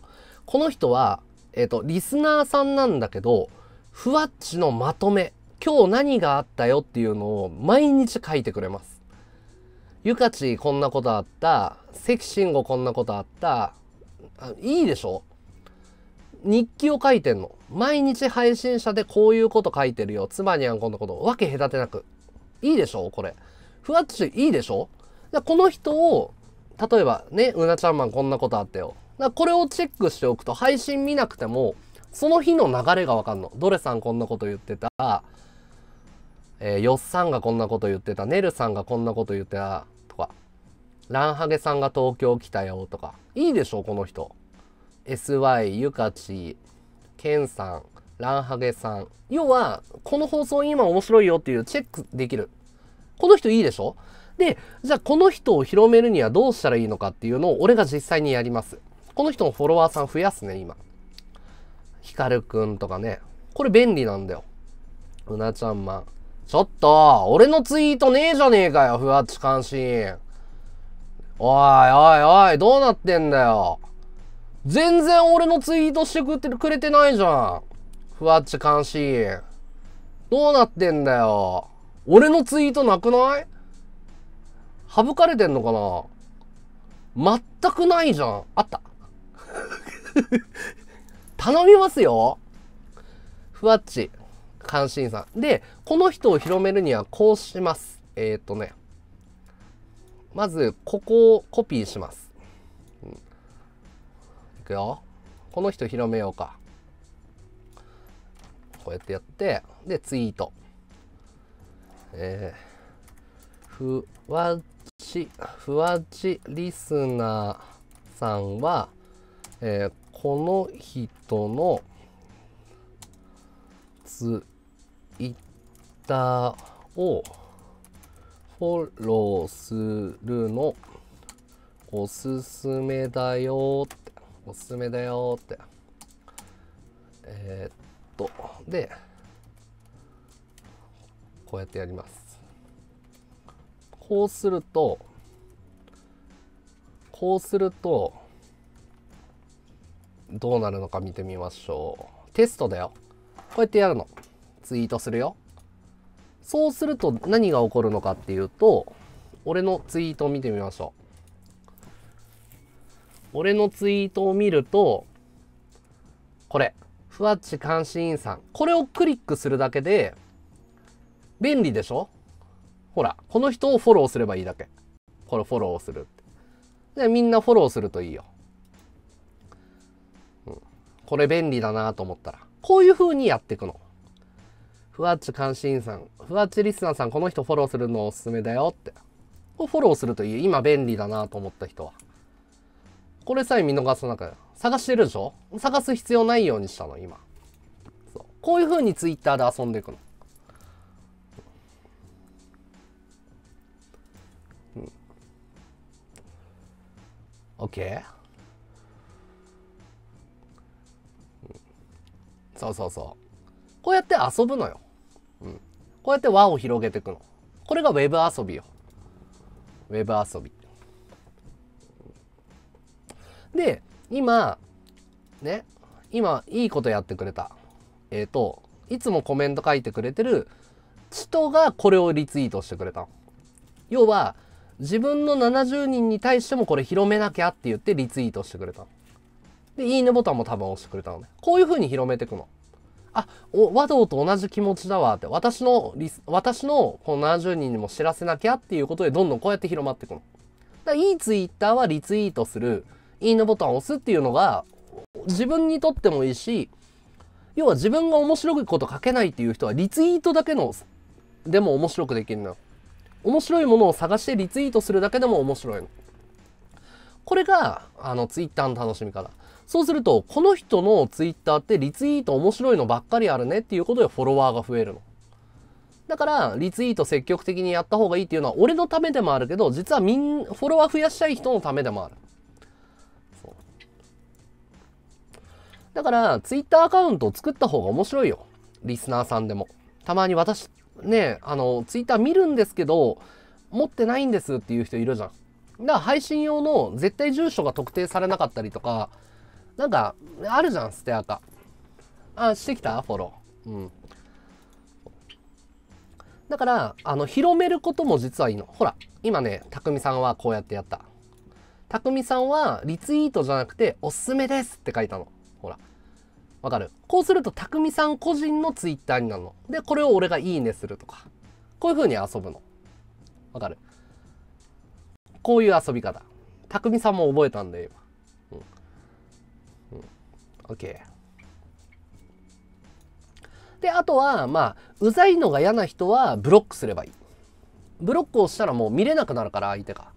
この人は、えっ、ー、と、リスナーさんなんだけど、ふわっちのまとめ、今日何があったよっていうのを毎日書いてくれます。ゆかちこんなことあった、関慎吾こんなことあったあ、いいでしょ日記を書いてんの。毎日配信者でこういうこと書いてるよ。妻にゃんこんなこと。わけ隔てなく。いいでしょこれ。ふわっちいいでしょこの人を、例えばね、うなちゃんマンこんなことあったよ。だこれをチェックしておくと配信見なくてもその日の流れがわかんの。ドレさんこんなこと言ってた。えー、よっさんがこんなこと言ってた。ネルさんがこんなこと言ってた。とか。ランハゲさんが東京来たよ。とか。いいでしょ、この人。SY、ユカチ、ケンさん、ランハゲさん。要は、この放送今面白いよっていうチェックできる。この人いいでしょで、じゃあこの人を広めるにはどうしたらいいのかっていうのを俺が実際にやります。この人もフォロワーさん増やすね、今。ヒカルくんとかね。これ便利なんだよ。うなちゃんまん。ちょっと俺のツイートねえじゃねえかよ、ふわっち関心。おいおいおい、どうなってんだよ。全然俺のツイートしてくれてないじゃん。ふわっち監視どうなってんだよ。俺のツイートなくない省かれてんのかな全くないじゃん。あった。頼みますよふわっち、関心さん。で、この人を広めるにはこうします。えっ、ー、とね。まず、ここをコピーします。いくよ。この人広めようか。こうやってやって、で、ツイート。えー、ふわっち、ふわっちリスナーさんは、えー、この人のツイッターをフォローするのおすすめだよっておすすめだよってえー、っとでこうやってやりますこうするとこうするとどうなるのか見てみましょう。テストだよ。こうやってやるの。ツイートするよ。そうすると何が起こるのかっていうと、俺のツイートを見てみましょう。俺のツイートを見ると、これ。ふわっち監視員さん。これをクリックするだけで、便利でしょほら、この人をフォローすればいいだけ。これフォローする。で、みんなフォローするといいよ。これ便利だなと思ったら、こういう風にやっていくの。ふわっち監視員さん、ふわっちリスナーさん、この人フォローするのおすすめだよって。フォローするといい。今便利だなと思った人は。これさえ見逃さなく、探してるでしょ探す必要ないようにしたの、今。そうこういう風に Twitter で遊んでいくの。うん。OK? そうそうそう。こうやって遊ぶのよ。うん。こうやって輪を広げていくの。これが Web 遊びよ。Web 遊び。で、今、ね、今、いいことやってくれた。えっ、ー、と、いつもコメント書いてくれてる人がこれをリツイートしてくれた。要は、自分の70人に対してもこれ広めなきゃって言ってリツイートしてくれた。で、いいねボタンも多分押してくれたのね。こういう風に広めていくの。あ、お和道と同じ気持ちだわって、私のリス、私のこの70人にも知らせなきゃっていうことで、どんどんこうやって広まっていくの。だいいツイッターはリツイートする、いいねボタンを押すっていうのが、自分にとってもいいし、要は自分が面白いこと書けないっていう人は、リツイートだけの、でも面白くできるの。面白いものを探してリツイートするだけでも面白いの。これが、あの、ツイッターの楽しみ方。そうすると、この人のツイッターってリツイート面白いのばっかりあるねっていうことでフォロワーが増えるの。だから、リツイート積極的にやった方がいいっていうのは、俺のためでもあるけど、実はみん、フォロワー増やしたい人のためでもある。だから、ツイッターアカウントを作った方が面白いよ。リスナーさんでも。たまに私、ね、あの、ツイッター見るんですけど、持ってないんですっていう人いるじゃん。だから配信用の絶対住所が特定されなかったりとか、なんか、あるじゃん、ステアかあ、してきたフォロー。うん。だから、あの、広めることも実はいいの。ほら、今ね、たくみさんはこうやってやった。たくみさんは、リツイートじゃなくて、おすすめですって書いたの。ほら。わかるこうすると、たくみさん個人のツイッターになるの。で、これを俺がいいねするとか。こういう風に遊ぶの。わかるこういう遊び方。たくみさんも覚えたんで、今。OK。で、あとは、まあ、うざいのが嫌な人はブロックすればいい。ブロックをしたらもう見れなくなるから、相手が。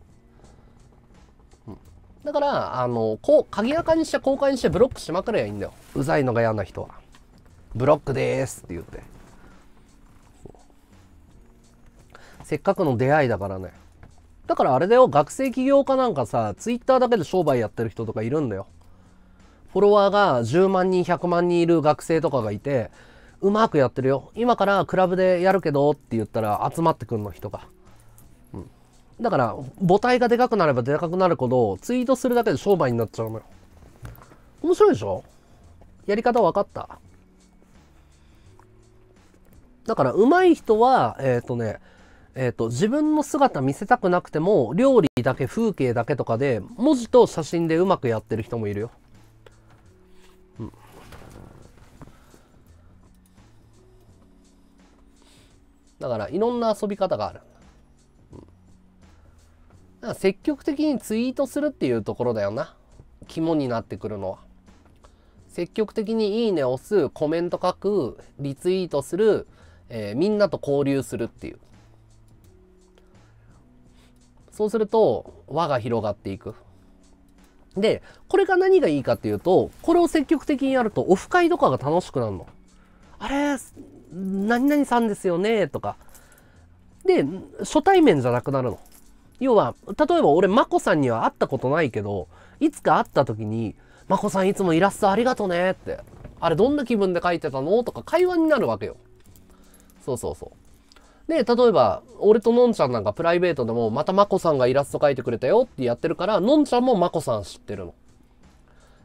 うん、だから、あの、こう、鍵垢にして、公開にしてブロックしまくればいいんだよ。うざいのが嫌な人は。ブロックですって言って。せっかくの出会いだからね。だからあれだよ、学生起業家なんかさ、ツイッターだけで商売やってる人とかいるんだよ。フォロワーが10万人、100万人いる学生とかがいて、うまくやってるよ。今からクラブでやるけどって言ったら集まってくんの人が。うん。だから、母体がでかくなればでかくなるほど、ツイートするだけで商売になっちゃうのよ。面白いでしょやり方分かっただから、上手い人は、えっ、ー、とね、えっ、ー、と、自分の姿見せたくなくても、料理だけ、風景だけとかで、文字と写真でうまくやってる人もいるよ。だからいろんな遊び方がある。うん、積極的にツイートするっていうところだよな。肝になってくるのは。積極的にいいねを押す、コメント書く、リツイートする、えー、みんなと交流するっていう。そうすると輪が広がっていく。で、これが何がいいかっていうと、これを積極的にやるとオフ会とかが楽しくなるの。あれ、何々さんですよね、とか。で、初対面じゃなくなるの。要は、例えば俺、まこさんには会ったことないけど、いつか会った時に、まこさんいつもイラストありがとねって、あれどんな気分で描いてたのとか会話になるわけよ。そうそうそう。で、例えば、俺とのんちゃんなんかプライベートでも、またまこさんがイラスト描いてくれたよってやってるから、のんちゃんもまこさん知ってるの。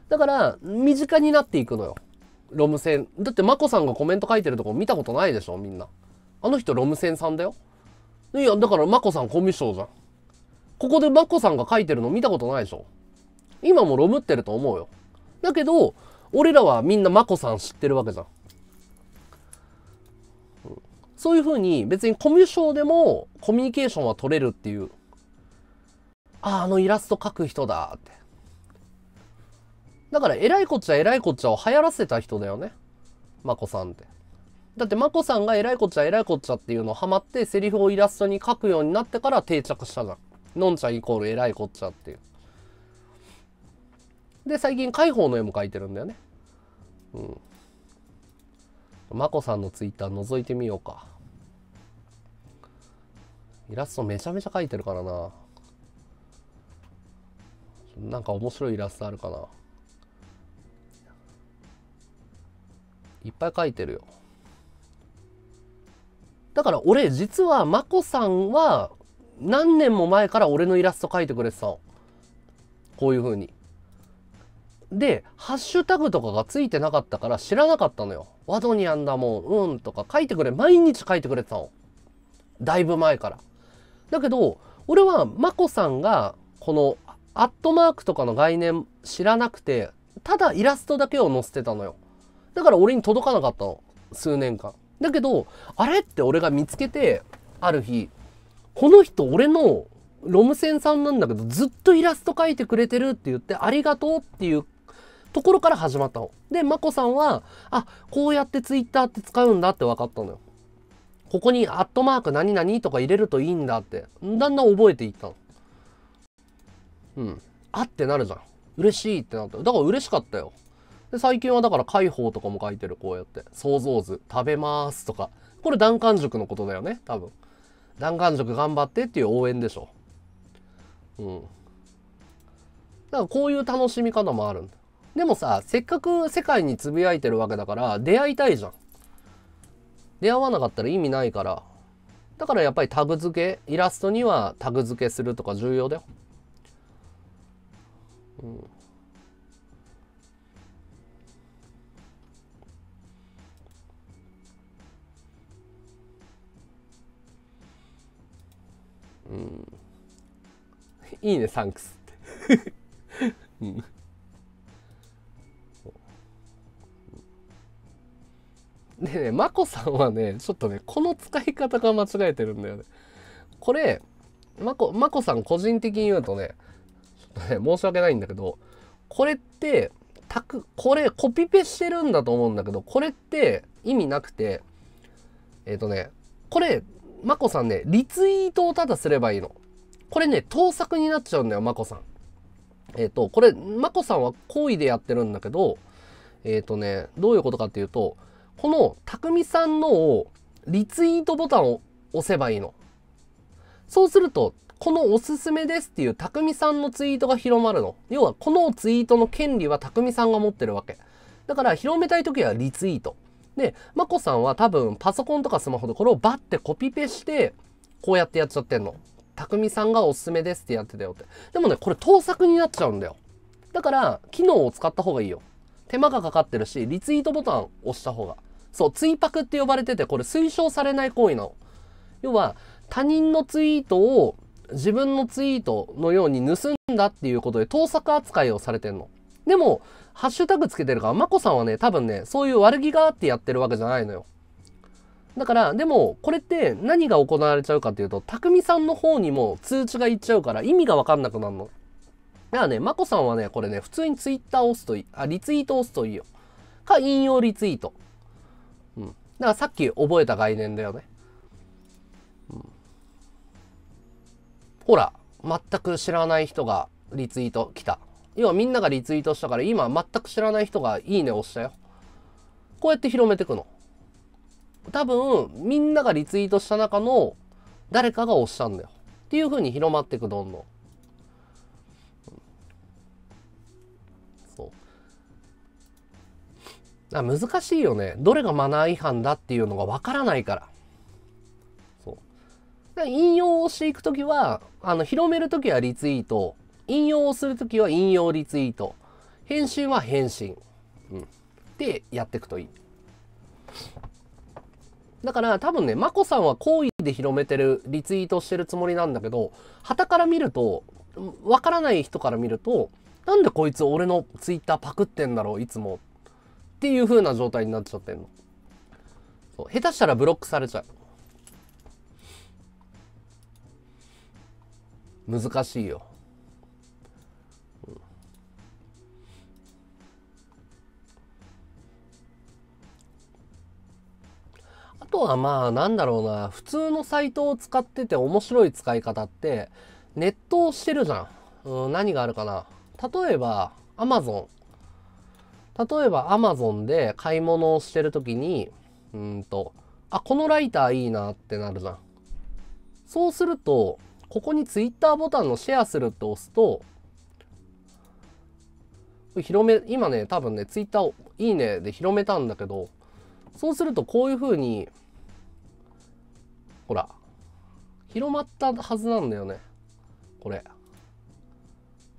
だから、身近になっていくのよ。ロム線。だって、眞子さんがコメント書いてるとこ見たことないでしょ、みんな。あの人、ロム線さんだよ。いや、だから、眞子さんコミュ障じゃん。ここで眞子さんが書いてるの見たことないでしょ。今もロムってると思うよ。だけど、俺らはみんなまこさん知ってるわけじゃん。そういうふうに別にコミュ障でもコミュニケーションは取れるっていう。あ、あのイラスト描く人だって。だから、偉いこっちゃ偉いこっちゃを流行らせた人だよね。まこさんって。だって、まこさんが偉いこっちゃ偉いこっちゃっていうのハマって、セリフをイラストに書くようになってから定着したじゃん。のんちゃんイコール偉いこっちゃっていう。で、最近、解放の絵も描いてるんだよね。うん。まこさんのツイッター覗いてみようか。イラストめちゃめちゃ描いてるからな。なんか面白いイラストあるかな。いっぱい書いてるよ。だから俺実はまこさんは何年も前から俺のイラスト描いてくれてたの。こういう風に。で、ハッシュタグとかがついてなかったから知らなかったのよ。ワドニアンだもん、うんとか書いてくれ、毎日書いてくれてたの。だいぶ前から。だけど、俺はまこさんがこのアットマークとかの概念知らなくて、ただイラストだけを載せてたのよ。だから俺に届かなかったの。数年間。だけど、あれって俺が見つけて、ある日、この人俺のロム線さんなんだけど、ずっとイラスト描いてくれてるって言って、ありがとうっていうところから始まったの。で、まこさんは、あ、こうやってツイッターって使うんだって分かったのよ。ここにアットマーク何々とか入れるといいんだって、だんだん覚えていったの。うん。あってなるじゃん。嬉しいってなった。だから嬉しかったよ。で最近はだから解放とかも書いてる、こうやって。想像図、食べますとか。これ弾丸塾のことだよね、多分。弾丸塾頑張ってっていう応援でしょ。うん。だからこういう楽しみ方もあるんだ。でもさ、せっかく世界につぶやいてるわけだから、出会いたいじゃん。出会わなかったら意味ないから。だからやっぱりタグ付け、イラストにはタグ付けするとか重要だよ。うん。うん、いいねサンクスって うん、でね眞子さんはねちょっとねこの使い方が間違えてるんだよねこれ眞子、ま、さん個人的に言うとねちょっとね申し訳ないんだけどこれってたくこれコピペしてるんだと思うんだけどこれって意味なくてえっ、ー、とねこれまこさんね、リツイートをただすればいいの。これね、盗作になっちゃうんだよ、まこさん。えっ、ー、と、これ、まこさんは好意でやってるんだけど、えっ、ー、とね、どういうことかっていうと、この、たくみさんのを、リツイートボタンを押せばいいの。そうすると、このおすすめですっていうたくみさんのツイートが広まるの。要は、このツイートの権利はたくみさんが持ってるわけ。だから、広めたい時はリツイート。で、まこさんは多分パソコンとかスマホでこれをバッてコピペして、こうやってやっちゃってんの。匠さんがおすすめですってやってたよって。でもね、これ盗作になっちゃうんだよ。だから、機能を使った方がいいよ。手間がかかってるし、リツイートボタン押した方が。そう、追クって呼ばれてて、これ推奨されない行為なの。要は、他人のツイートを自分のツイートのように盗んだっていうことで盗作扱いをされてんの。でも、ハッシュタグつけてるから、まこさんはね、多分ね、そういう悪気があってやってるわけじゃないのよ。だから、でも、これって何が行われちゃうかっていうと、たくみさんの方にも通知がいっちゃうから、意味がわかんなくなるの。だからね、まこさんはね、これね、普通にツイッター押すといい、あ、リツイート押すといいよ。か、引用リツイート。うん。だからさっき覚えた概念だよね。うん、ほら、全く知らない人がリツイート来た。要はみんながリツイートしたから今全く知らない人がいいね押したよ。こうやって広めてくの。多分みんながリツイートした中の誰かが押したんだよ。っていう風に広まってくどんどん。そうあ難しいよね。どれがマナー違反だっていうのがわからないから。そう。から引用をしていくときは、あの、広めるときはリツイート、引用をするときは引用リツイート。返信は返信。うん。で、やっていくといい。だから多分ね、まこさんは好意で広めてる、リツイートしてるつもりなんだけど、はたから見ると、わからない人から見ると、なんでこいつ俺のツイッターパクってんだろう、いつも。っていう風な状態になっちゃってんの。そう下手したらブロックされちゃう。難しいよ。とはまあなんだろうな、普通のサイトを使ってて面白い使い方って、ネットをしてるじゃん。うん、何があるかな。例えば、アマゾン。例えば、アマゾンで買い物をしてるときに、うんと、あ、このライターいいなってなるじゃん。そうすると、ここに Twitter ボタンのシェアするって押すと、広め、今ね、多分ね、Twitter をいいねで広めたんだけど、そうするとこういう風に、ほら。広まったはずなんだよね。これ。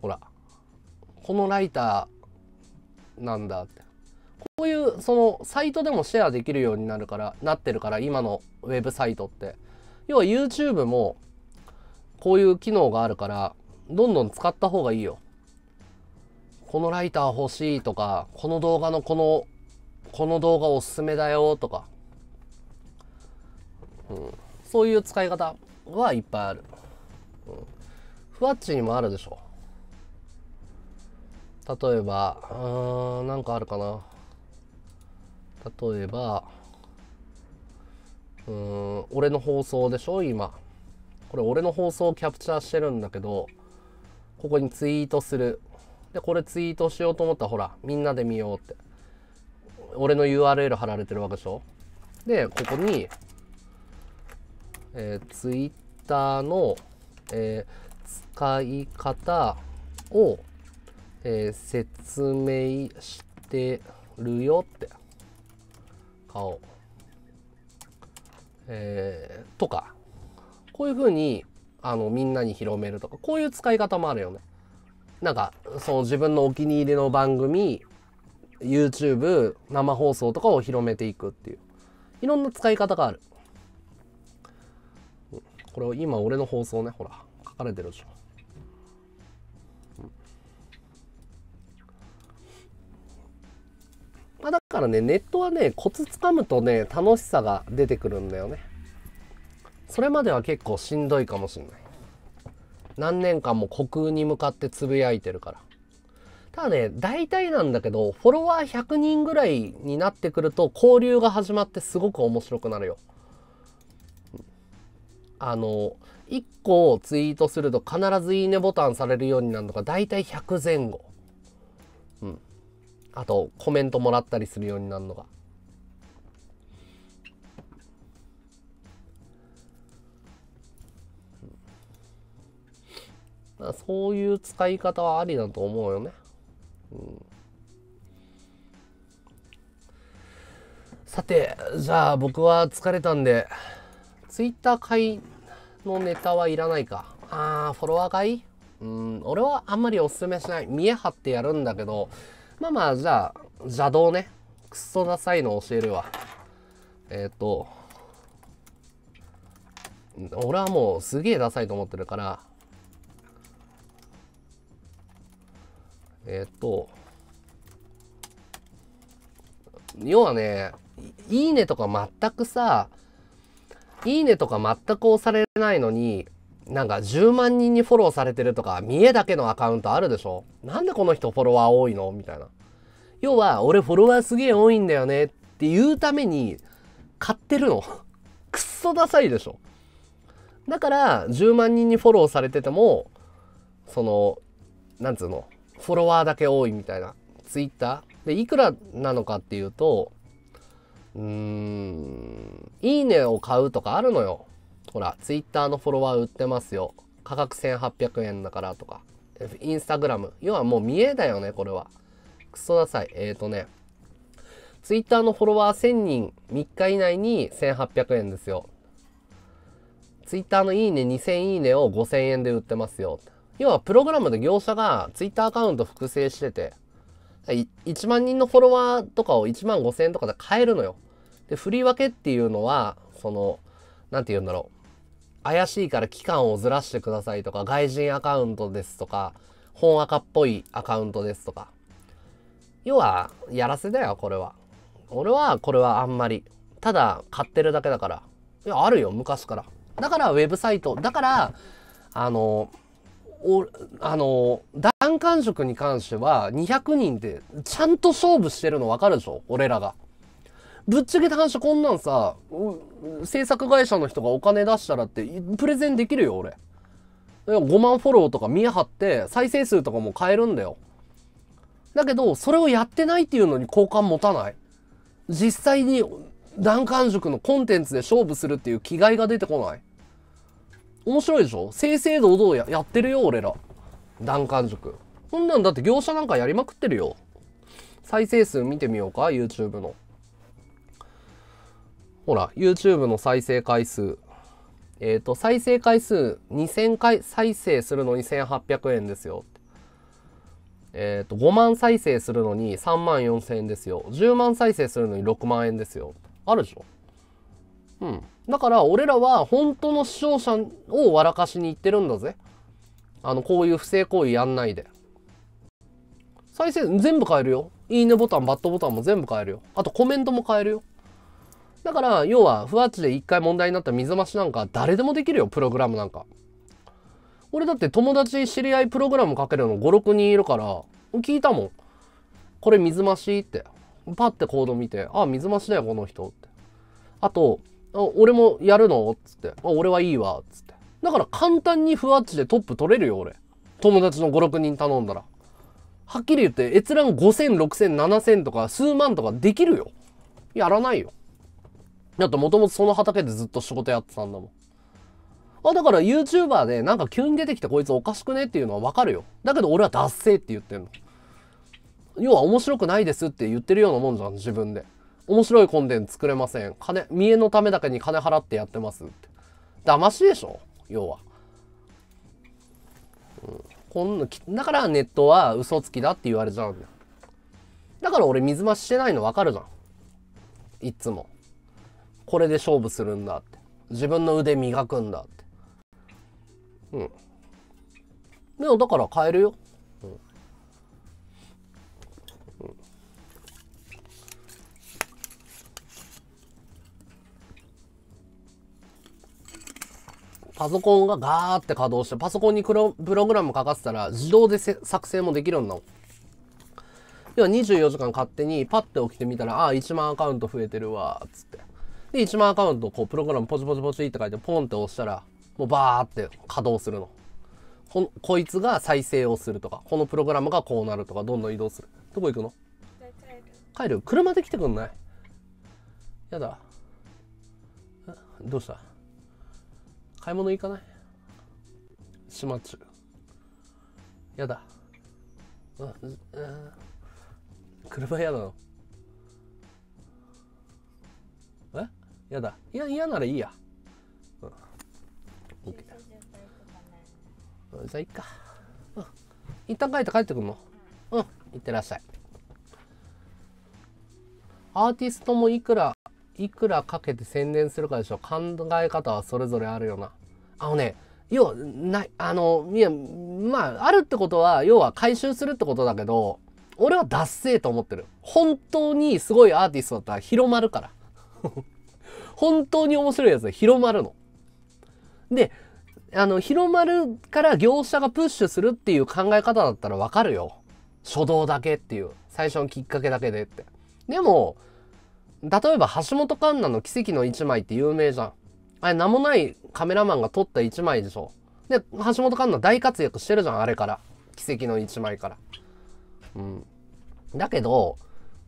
ほら。このライターなんだって。こういうそのサイトでもシェアできるようになるからなってるから今のウェブサイトって要は YouTube もこういう機能があるからどんどん使った方がいいよこのライター欲しいとかこの動画のこのこの動画おすすめだよとかうんそういう使い方はいっぱいある。うん、ふわっちにもあるでしょ。例えば、うーん、なんかあるかな。例えば、うーん、俺の放送でしょ、今。これ俺の放送をキャプチャーしてるんだけど、ここにツイートする。で、これツイートしようと思ったら、ほら、みんなで見ようって。俺の URL 貼られてるわけでしょで、ここに、えー、ツイッターの、えー、使い方を、えー、説明してるよって顔、えー、とかこういうふうにあのみんなに広めるとかこういう使い方もあるよね。なんかその自分のお気に入りの番組 YouTube 生放送とかを広めていくっていういろんな使い方がある。これ今俺の放送ね、ほら、書かれてるでしょ。まあ、だからね、ネットはね、コツつかむとね、楽しさが出てくるんだよね。それまでは結構しんどいかもしんない。何年間も虚空に向かってつぶやいてるから。ただね、大体なんだけど、フォロワー100人ぐらいになってくると、交流が始まってすごく面白くなるよ。あの、1個をツイートすると必ずいいねボタンされるようになるのがだいたい100前後。うん。あと、コメントもらったりするようになるのが。あ、そういう使い方はありだと思うよね。うん、さて、じゃあ僕は疲れたんで、ツイッター会のネタはいらないか。あー、フォロワー会うん、俺はあんまりおすすめしない。見え張ってやるんだけど、まあまあ、じゃあ、邪道ね。くっそダサいの教えるわ。えっ、ー、と、俺はもうすげえダサいと思ってるから、えっ、ー、と、要はね、いいねとか全くさ、いいねとか全く押されないのに、なんか10万人にフォローされてるとか、見えだけのアカウントあるでしょなんでこの人フォロワー多いのみたいな。要は、俺フォロワーすげえ多いんだよねって言うために、買ってるの。くっそダサいでしょだから、10万人にフォローされてても、その、なんつうの、フォロワーだけ多いみたいな、ツイッターで、いくらなのかっていうと、うーん、いいねを買うとかあるのよ。ほら、ツイッターのフォロワー売ってますよ。価格1800円だからとか。インスタグラム。要はもう見えだよね、これは。クソダサい。えっ、ー、とね、ツイッターのフォロワー1000人、3日以内に1800円ですよ。ツイッターのいいね2000いいねを5000円で売ってますよ。要はプログラムで業者がツイッターアカウント複製してて、1万人のフォロワーとかを1万5000円とかで買えるのよ。で振り分けっていうのはその何て言うんだろう怪しいから期間をずらしてくださいとか外人アカウントですとか本赤っぽいアカウントですとか要はやらせだよこれは俺はこれはあんまりただ買ってるだけだからいやあるよ昔からだからウェブサイトだからあのおあの弾丸食に関しては200人ってちゃんと勝負してるの分かるでしょ俺らがぶっちゃけた話こんなんさ、制作会社の人がお金出したらって、プレゼンできるよ、俺。5万フォローとか見え張って、再生数とかも変えるんだよ。だけど、それをやってないっていうのに好感持たない。実際に、段関塾のコンテンツで勝負するっていう気概が出てこない。面白いでしょ正々堂々ややってるよ、俺ら。段関塾。こんなんだって業者なんかやりまくってるよ。再生数見てみようか ?YouTube の。ほら、YouTube の再生回数。えっ、ー、と、再生回数2000回再生するのに1800円ですよ。えっ、ー、と、5万再生するのに3万4000円ですよ。10万再生するのに6万円ですよ。あるでしょうん。だから、俺らは本当の視聴者を笑かしに行ってるんだぜ。あの、こういう不正行為やんないで。再生全部変えるよ。いいねボタン、バットボタンも全部変えるよ。あとコメントも変えるよ。だから、要は、不発で一回問題になった水増しなんか、誰でもできるよ、プログラムなんか。俺だって友達知り合いプログラムかけるの5、6人いるから、聞いたもん。これ水増しって。パッてコード見て、あ、水増しだよ、この人って。あと、あ俺もやるのつって。俺はいいわ。つって。だから簡単に不発でトップ取れるよ、俺。友達の5、6人頼んだら。はっきり言って、閲覧5000、6000、7000とか数万とかできるよ。やらないよ。だってもともとその畑でずっと仕事やってたんだもん。あだから YouTuber でなんか急に出てきてこいつおかしくねっていうのはわかるよ。だけど俺は脱性って言ってんの。要は面白くないですって言ってるようなもんじゃん、自分で。面白いコンテンツ作れません。金、見栄のためだけに金払ってやってますって。騙しでしょ要は。うん。こんな、だからネットは嘘つきだって言われちゃうんだよ。だから俺水増ししてないのわかるじゃん。いつも。これで勝負するんだって自分の腕磨くんだってうんでもだから変えるよ、うん、うん、パソコンがガーって稼働してパソコンにプロプログラム書かせたら自動で作成もできるんだもん要は24時間勝手にパッて起きてみたら、ああ、1万アカウント増えてるわ、つって。で、1万アカウント、こう、プログラムポチポチポチって書いて、ポンって押したら、もうバーって稼働するの。ここいつが再生をするとか、このプログラムがこうなるとか、どんどん移動する。どこ行くの帰る車で来てくんないやだ。どうした買い物行かない島中。やだ。うん、車やだのやだいや嫌ならいいや、うん、OK じゃいいか、うん、一旦帰って帰ってくんのうん行ってらっしゃいアーティストもいくらいくらかけて宣伝するかでしょ考え方はそれぞれあるよなあのね要はないあのいやまああるってことは要は回収するってことだけど俺は脱ッセと思ってる本当にすごいアーティストだったら広まるから本当に面白いやつが広まるの。で、あの、広まるから業者がプッシュするっていう考え方だったらわかるよ。初動だけっていう。最初のきっかけだけでって。でも、例えば橋本環奈の奇跡の1枚って有名じゃん。あれ名もないカメラマンが撮った1枚でしょ。で、橋本環奈大活躍してるじゃん、あれから。奇跡の1枚から。うん。だけど、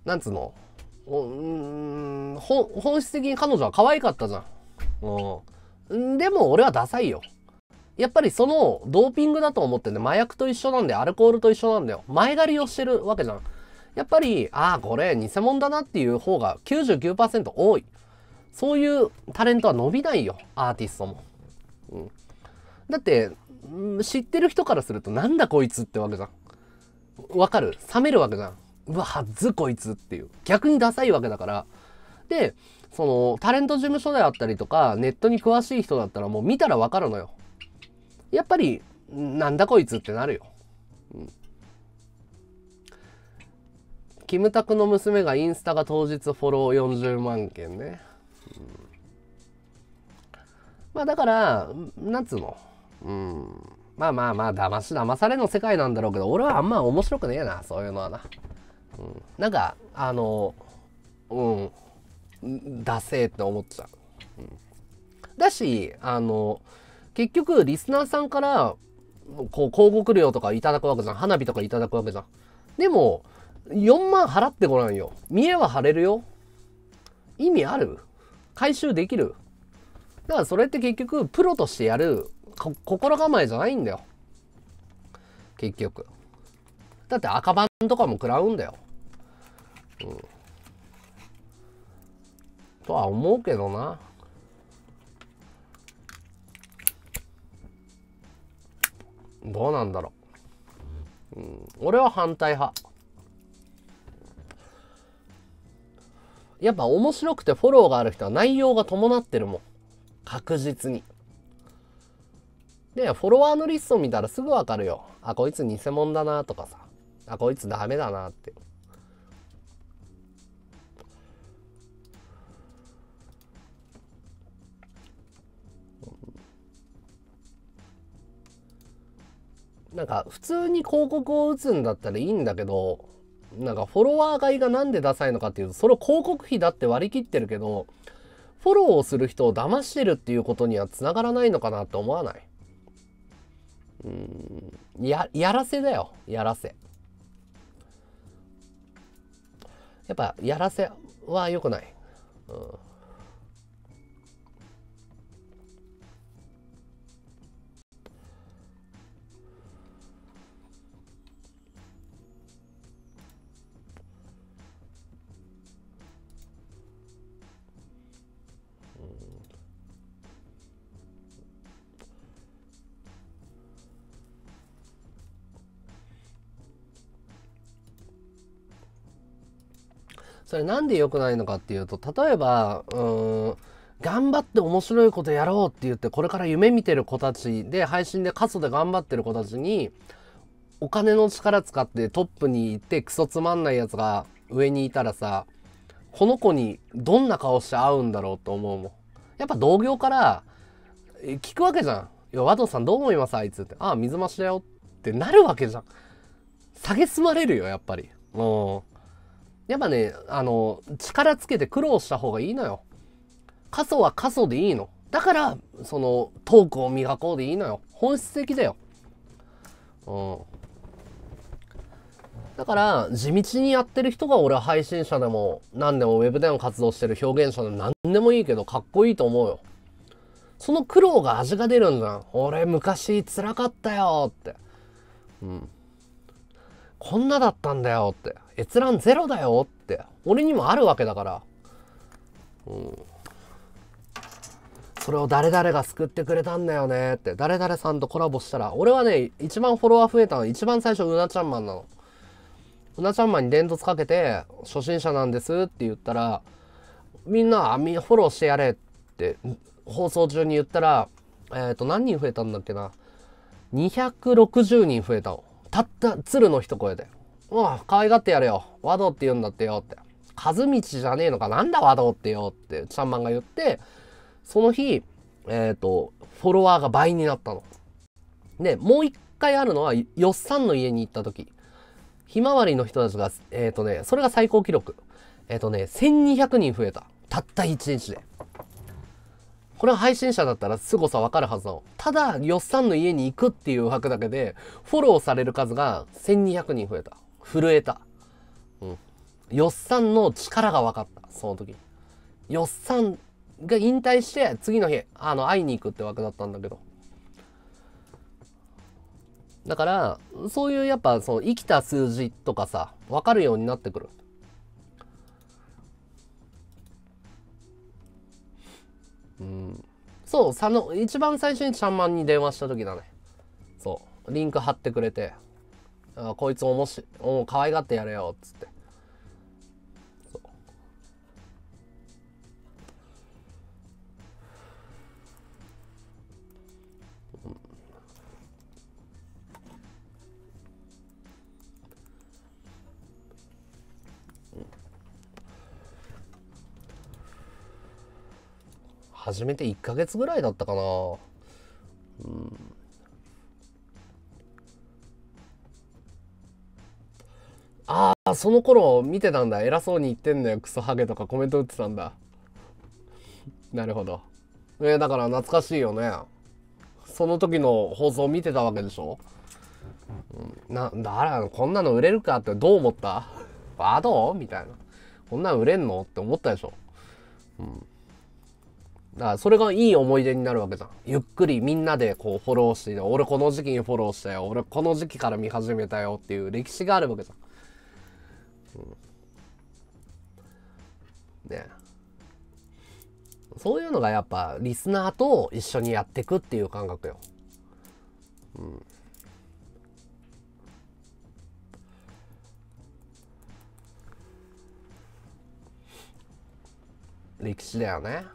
なんつうのうん、本質的に彼女は可愛かったじゃん。うん。でも俺はダサいよ。やっぱりそのドーピングだと思ってね、麻薬と一緒なんで、アルコールと一緒なんだよ。前借りをしてるわけじゃん。やっぱり、ああ、これ偽物だなっていう方が99%多い。そういうタレントは伸びないよ、アーティストも。うん。だって、知ってる人からするとなんだこいつってわけじゃん。わかる冷めるわけじゃん。うわ、はずこいつっていう。逆にダサいわけだから。で、その、タレント事務所であったりとか、ネットに詳しい人だったらもう見たらわかるのよ。やっぱり、なんだこいつってなるよ。うん。キムタクの娘がインスタが当日フォロー40万件ね。うん、まあだから、なんつうの。うん。まあまあまあ、騙し騙されの世界なんだろうけど、俺はあんま面白くねえな、そういうのはな。うん、なんかあのうんダセーって思っちゃう、うん、だしあの結局リスナーさんからこう広告料とかいただくわけじゃん花火とかいただくわけじゃんでも4万払ってごらんよ見栄は貼れるよ意味ある回収できるだからそれって結局プロとしてやる心構えじゃないんだよ結局だって赤番とかも食らうんだようん。とは思うけどな。どうなんだろう。うん、俺は反対派。やっぱ面白くてフォローがある人は内容が伴ってるもん。確実に。で、フォロワーのリスト見たらすぐわかるよ。あ、こいつ偽物だなとかさ。あ、こいつダメだなって。なんか普通に広告を打つんだったらいいんだけどなんかフォロワー買いが何でダサいのかっていうとその広告費だって割り切ってるけどフォローをする人を騙してるっていうことにはつながらないのかなって思わないうんややらせだよやらせやっぱやらせは良くない、うんそれなんで良くないのかっていうと例えばうん頑張って面白いことやろうって言ってこれから夢見てる子たちで配信で過疎で頑張ってる子たちにお金の力使ってトップに行ってクソつまんないやつが上にいたらさこの子にどんな顔して会うんだろうと思うもん。やっぱ同業から聞くわけじゃん。いや、和トさんどう思いますあいつって。ああ、水増しだよってなるわけじゃん。蔑まれるよ、やっぱり。うん。やっぱね、あの、力つけて苦労した方がいいのよ。過疎は過疎でいいの。だから、その、トークを磨こうでいいのよ。本質的だよ。うん。だから、地道にやってる人が俺は配信者でも、何でもウェブでの活動してる表現者でも何でもいいけど、かっこいいと思うよ。その苦労が味が出るんじゃん。俺昔辛かったよって。うん。こんなだったんだよって。閲覧ゼロだよって、俺にもあるわけだから。うん。それを誰々が救ってくれたんだよねって、誰々さんとコラボしたら、俺はね、一番フォロワー増えたの、一番最初うなちゃんマンなの。うなちゃんマンに伝突かけて、初心者なんですって言ったら、みんな、フォローしてやれって、放送中に言ったら、えっ、ー、と、何人増えたんだっけな。260人増えたの。たった、鶴の一声で。うん、可愛がってやれよ。和道って言うんだってよって。和道じゃねえのか、なんだ和道ってよって、ちャンマンが言って、その日、えっ、ー、と、フォロワーが倍になったの。で、もう一回あるのは、よっさんの家に行った時。ひまわりの人たちが、えっ、ー、とね、それが最高記録。えっ、ー、とね、1200人増えた。たった1日で。これは配信者だったら凄さわかるはずなの。ただ、よっさんの家に行くっていう枠だけで、フォローされる数が1200人増えた。震えた。うん。よっさんの力が分かった、その時。よっさんが引退して、次の日、あの、会いに行くって枠だったんだけど。だから、そういうやっぱ、その生きた数字とかさ、分かるようになってくる。うん。そう、その、一番最初にちゃんまんに電話した時だね。そう。リンク貼ってくれて。あこいつおもし、お可愛がってやれよ、っつって。始めて1ヶ月ぐらいだったかな。うん。ああ、その頃見てたんだ。偉そうに言ってんだよ、クソハゲとかコメント打ってたんだ。なるほど。えー、だから懐かしいよね。その時の放送見てたわけでしょな、んだら、こんなの売れるかってどう思ったあ、どうみたいな。こんなん売れんのって思ったでしょ。うん。だからそれがいい思い出になるわけじゃん。ゆっくりみんなでこうフォローして、俺この時期にフォローしたよ。俺この時期から見始めたよっていう歴史があるわけじゃん。ねそういうのがやっぱリスナーと一緒にやってくっていう感覚よ。うん。歴史だよね。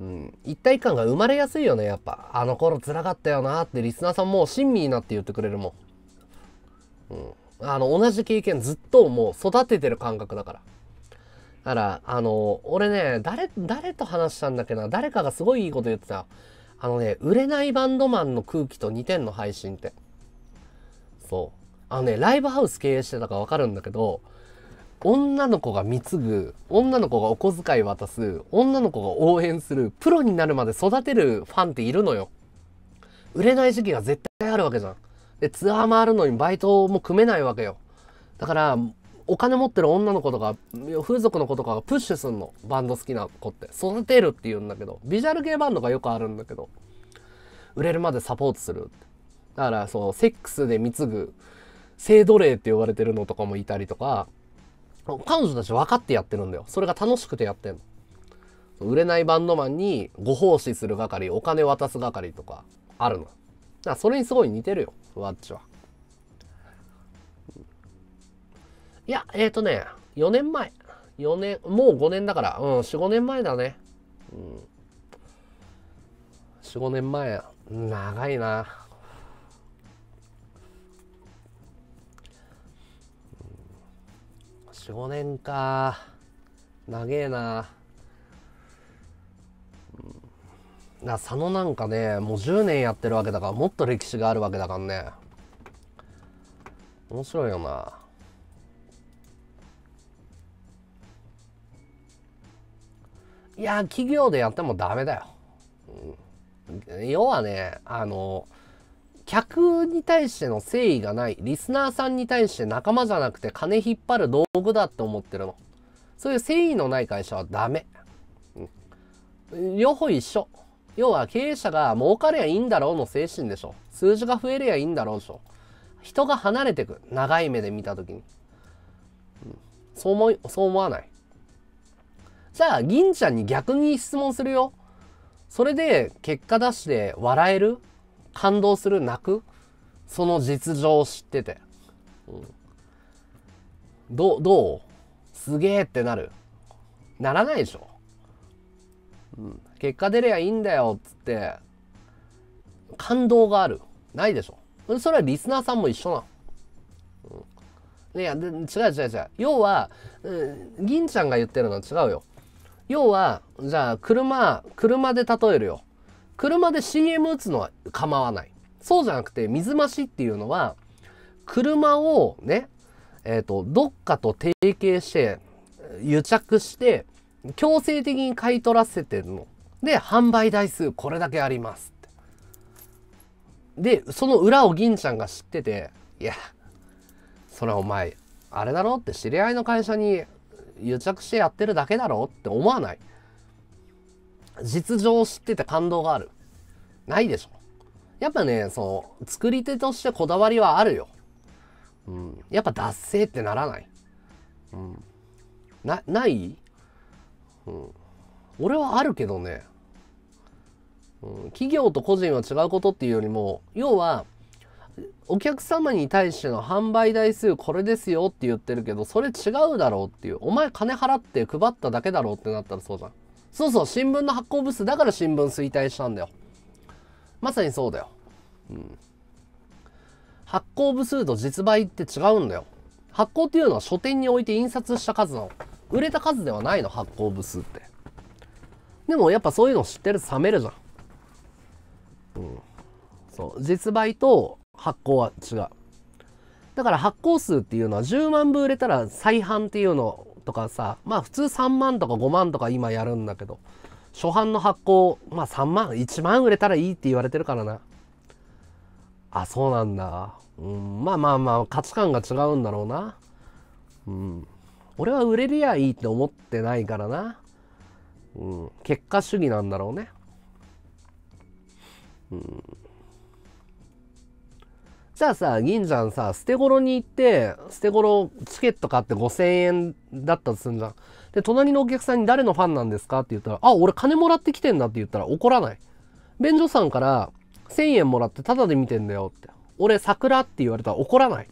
うん、一体感が生まれやすいよね、やっぱ。あの頃らかったよなってリスナーさんも親身になって言ってくれるもん。うん。あの、同じ経験ずっともう育ててる感覚だから。だから、あの、俺ね、誰、誰と話したんだっけな、誰かがすごいいいこと言ってた。あのね、売れないバンドマンの空気と似てんの、配信って。そう。あのね、ライブハウス経営してたかわかるんだけど、女の子が貢ぐ、女の子がお小遣い渡す、女の子が応援する、プロになるまで育てるファンっているのよ。売れない時期が絶対あるわけじゃん。で、ツアー回るのにバイトも組めないわけよ。だから、お金持ってる女の子とか、風俗の子とかがプッシュすんの。バンド好きな子って。育てるって言うんだけど、ビジュアル系バンドがよくあるんだけど、売れるまでサポートする。だから、そう、セックスで貢ぐ、性奴隷って呼ばれてるのとかもいたりとか、彼女たち分かってやってるんだよ。それが楽しくてやってんの。売れないバンドマンにご奉仕する係、お金渡す係とかあるの。だからそれにすごい似てるよ、ワッチは。いや、えっ、ー、とね、4年前。4年、もう5年だから、うん、4、5年前だね。うん。4、5年前、長いな。4年か長えなな佐野なんかねもう10年やってるわけだからもっと歴史があるわけだからね面白いよな「いや企業でやってもダメだよ」うん、要はねあの客に対しての誠意がない、リスナーさんに対して仲間じゃなくて金引っ張る道具だって思ってるの。そういう誠意のない会社はダメ。うん、両方一緒。要は経営者が儲かりゃいいんだろうの精神でしょ。数字が増えりゃいいんだろうでしょ。人が離れてく。長い目で見た時に。うん、そう思い、そう思わない。じゃあ、銀ちゃんに逆に質問するよ。それで結果出して笑える感動する泣くその実情を知ってて。うん、どどうすげえってなるならないでしょ、うん、結果出りゃいいんだよっつって感動があるないでしょそれはリスナーさんも一緒なの、うん、いや違う違う違う要は、うん、銀ちゃんが言ってるのは違うよ要はじゃあ車車で例えるよ車で CM 打つのは構わない。そうじゃなくて、水増しっていうのは、車をね、えっ、ー、と、どっかと提携して、癒着して、強制的に買い取らせてるの。で、販売台数これだけありますで、その裏を銀ちゃんが知ってて、いや、それはお前、あれだろって知り合いの会社に癒着してやってるだけだろって思わない。実情を知ってて感動がある。ないでしょ。やっぱね、その、作り手としてこだわりはあるよ。うん。やっぱ脱製ってならない。うん。な、ないうん。俺はあるけどね。うん。企業と個人は違うことっていうよりも、要は、お客様に対しての販売台数これですよって言ってるけど、それ違うだろうっていう。お前金払って配っただけだろうってなったらそうじゃん。そうそう、新聞の発行部数、だから新聞衰退したんだよ。まさにそうだよ。うん。発行部数と実売って違うんだよ。発行っていうのは書店において印刷した数の、売れた数ではないの、発行部数って。でもやっぱそういうの知ってると冷めるじゃん。うん。そう。実売と発行は違う。だから発行数っていうのは10万部売れたら再販っていうのとかさまあ普通3万とか5万とか今やるんだけど初版の発行まあ3万1万売れたらいいって言われてるからなあそうなんだうんまあまあまあ価値観が違うんだろうなうん俺は売れりゃいいって思ってないからなうん結果主義なんだろうねうんじゃあさ、銀ちゃんさ、捨て頃に行って、捨て頃チケット買って5000円だったとすんじゃん。で、隣のお客さんに誰のファンなんですかって言ったら、あ、俺金もらってきてんだって言ったら怒らない。便所さんから1000円もらってタダで見てんだよって。俺桜って言われたら怒らない。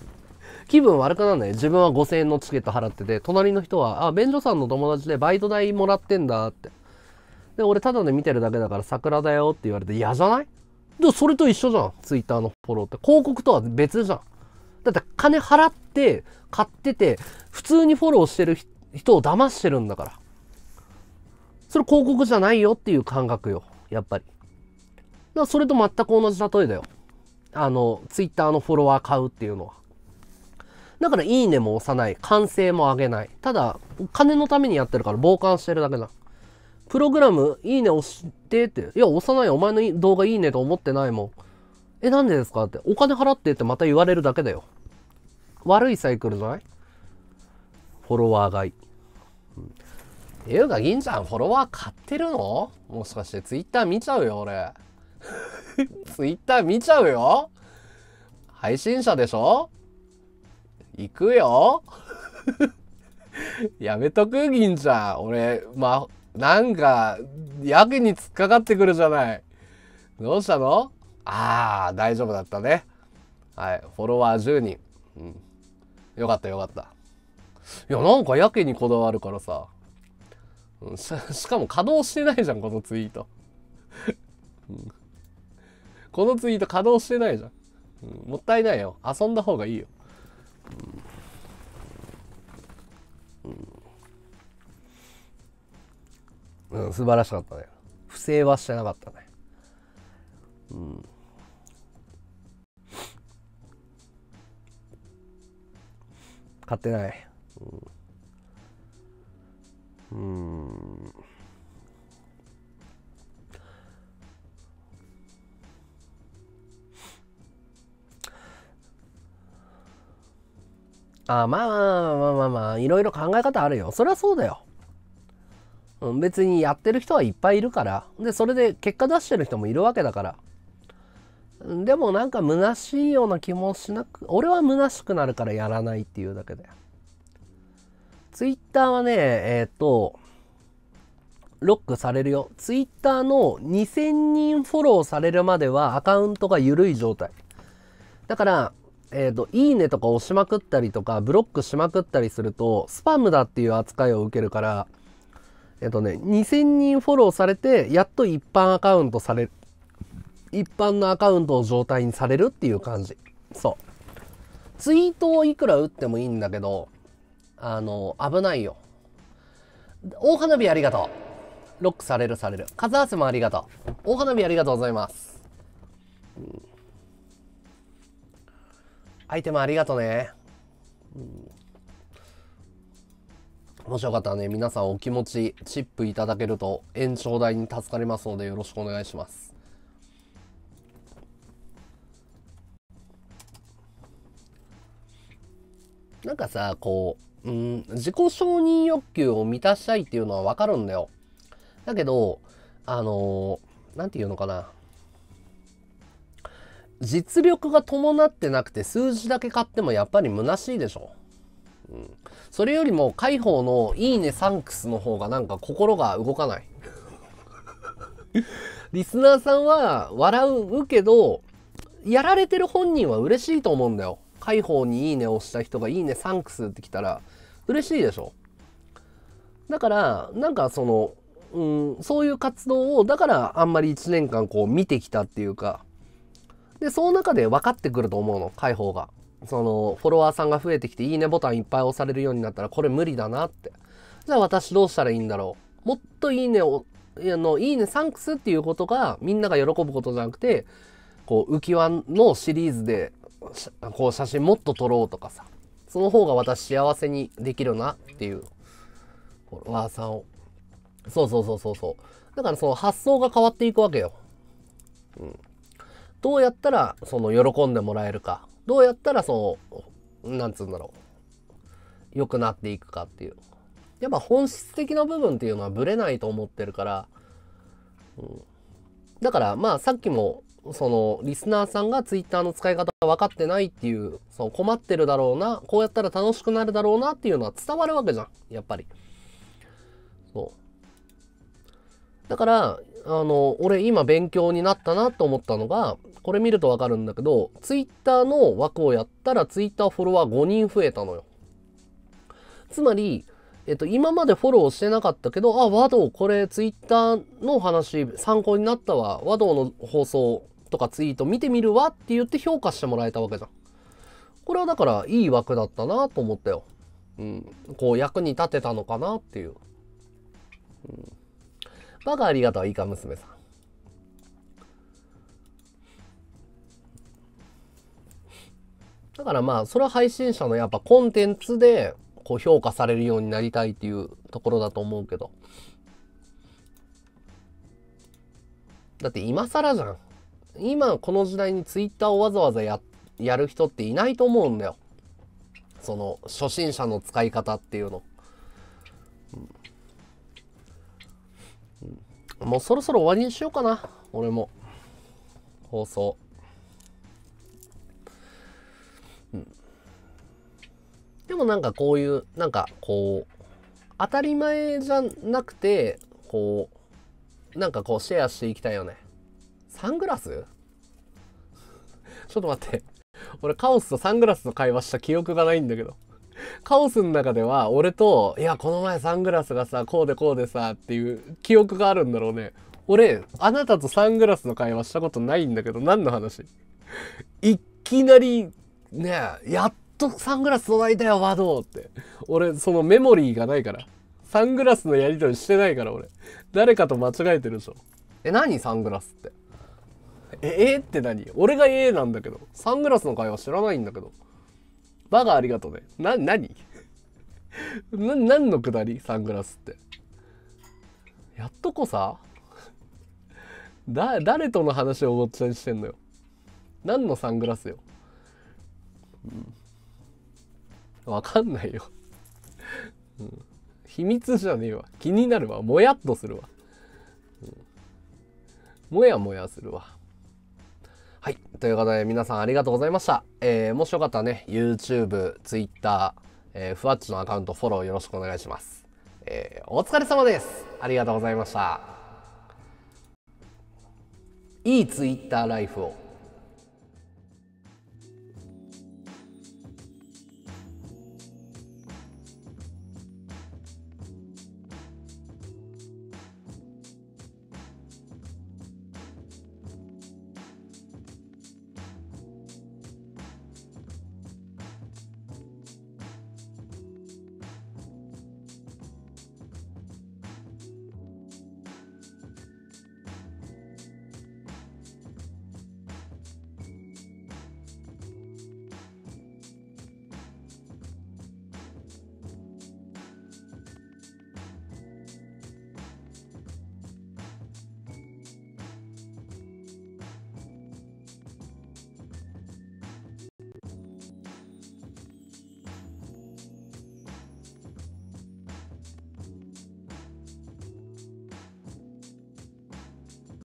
気分悪くなんない。自分は5000円のチケット払ってて、隣の人は、あ、便所さんの友達でバイト代もらってんだって。で、俺タダで見てるだけだから桜だよって言われて嫌じゃないでそれと一緒じゃん。ツイッターのフォローって。広告とは別じゃん。だって金払って、買ってて、普通にフォローしてる人を騙してるんだから。それ広告じゃないよっていう感覚よ。やっぱり。だからそれと全く同じ例えだよ。あの、ツイッターのフォロワー買うっていうのは。だから、いいねも押さない。歓声も上げない。ただ、お金のためにやってるから傍観してるだけだ。プログラム、いいね押してって。いや、押さない。お前の動画いいねと思ってないもん。え、なんでですかって。お金払ってってまた言われるだけだよ。悪いサイクルじゃないフォロワーがい。ていうか、銀ちゃんフォロワー買ってるのもしかしてツイッター見ちゃうよ、俺。ツイッター見ちゃうよ配信者でしょ行くよ やめとく、銀ちゃん。俺、まあ、なんか、やけに突っかかってくるじゃない。どうしたのああ、大丈夫だったね。はい、フォロワー10人。うん。よかったよかった。いや、なんかやけにこだわるからさ。うん、ししかも稼働してないじゃん、このツイート。このツイート稼働してないじゃん。うん、もったいないよ。遊んだ方がいいよ。うんうん、素晴らしかったね。不正はしてなかったね。うん。買ってない。うん。うんあまあまあまあまあまあ、いろいろ考え方あるよ。そりゃそうだよ。うん、別にやってる人はいっぱいいるからでそれで結果出してる人もいるわけだからでもなんか虚しいような気もしなく俺は虚しくなるからやらないっていうだけで Twitter はねえっ、ー、とロックされるよ Twitter の2000人フォローされるまではアカウントが緩い状態だからえっ、ー、と、いいねとか押しまくったりとか、ブロックしまくったりすると、スパムだっていう扱いを受けるから、えっとね、2000人フォローされて、やっと一般アカウントされ、一般のアカウントを状態にされるっていう感じ。そう。ツイートをいくら打ってもいいんだけど、あの、危ないよ。大花火ありがとう。ロックされるされる。数合わせもありがとう。大花火ありがとうございます。うん、アイテムありがとね。うんもしよかったらね、皆さんお気持ち、チップいただけると延長代に助かりますのでよろしくお願いします。なんかさ、こう、うん、自己承認欲求を満たしたいっていうのはわかるんだよ。だけど、あのー、なんていうのかな。実力が伴ってなくて数字だけ買ってもやっぱり虚しいでしょ。うん。それよりも、解放のいいねサンクスの方がなんか心が動かない。リスナーさんは笑うけど、やられてる本人は嬉しいと思うんだよ。解放にいいねをした人がいいねサンクスって来たら嬉しいでしょ。だから、なんかその、うん、そういう活動を、だからあんまり1年間こう見てきたっていうか、で、その中で分かってくると思うの、解放が。そのフォロワーさんが増えてきていいねボタンいっぱい押されるようになったらこれ無理だなって。じゃあ私どうしたらいいんだろう。もっといいねを、あの、いいねサンクスっていうことがみんなが喜ぶことじゃなくて、こう浮き輪のシリーズでこう写真もっと撮ろうとかさ。その方が私幸せにできるなっていうフォロワーさんを。そうそうそうそうそう。だからその発想が変わっていくわけよ。うん。どうやったらその喜んでもらえるか。どうやったらその、なんつうんだろう、良くなっていくかっていう。やっぱ本質的な部分っていうのはブレないと思ってるから、うん、だからまあさっきもそのリスナーさんが twitter の使い方が分かってないっていうその困ってるだろうなこうやったら楽しくなるだろうなっていうのは伝わるわけじゃんやっぱりそうだからあの、俺今勉強になったなと思ったのが、これ見るとわかるんだけど、ツイッターの枠をやったらツイッターフォロワー5人増えたのよ。つまり、えっと、今までフォローしてなかったけど、あ、和道これツイッターの話参考になったわ。和道の放送とかツイート見てみるわって言って評価してもらえたわけじゃん。これはだからいい枠だったなと思ったよ。うん。こう役に立てたのかなっていう。うんバカありがとう、イカ娘さん。だからまあ、それは配信者のやっぱコンテンツで、こう評価されるようになりたいっていうところだと思うけど。だって今更じゃん。今この時代にツイッターをわざわざや、やる人っていないと思うんだよ。その初心者の使い方っていうの。もうそろそろ終わりにしようかな。俺も。放送。うん。でもなんかこういう、なんかこう、当たり前じゃなくて、こう、なんかこうシェアしていきたいよね。サングラス ちょっと待って。俺カオスとサングラスの会話した記憶がないんだけど。カオスの中では、俺と、いや、この前サングラスがさ、こうでこうでさ、っていう記憶があるんだろうね。俺、あなたとサングラスの会話したことないんだけど、何の話いきなり、ねやっとサングラス届いたよ、ワドって。俺、そのメモリーがないから。サングラスのやり取りしてないから、俺。誰かと間違えてるでしょ。え、何サングラスって。え、えー、って何俺がええなんだけど。サングラスの会話知らないんだけど。バカありがとうね。な、なに な、何のくだりサングラスって。やっとこさ。だ、誰との話をおごっちゃにしてんのよ。何のサングラスよ。うん。わかんないよ。うん。秘密じゃねえわ。気になるわ。もやっとするわ。うん、もやもやするわ。はい。ということで、皆さんありがとうございました。えー、もしよかったらね、YouTube、Twitter、えー、ふわっちのアカウントフォローよろしくお願いします。えー、お疲れ様です。ありがとうございました。いい Twitter ライフを。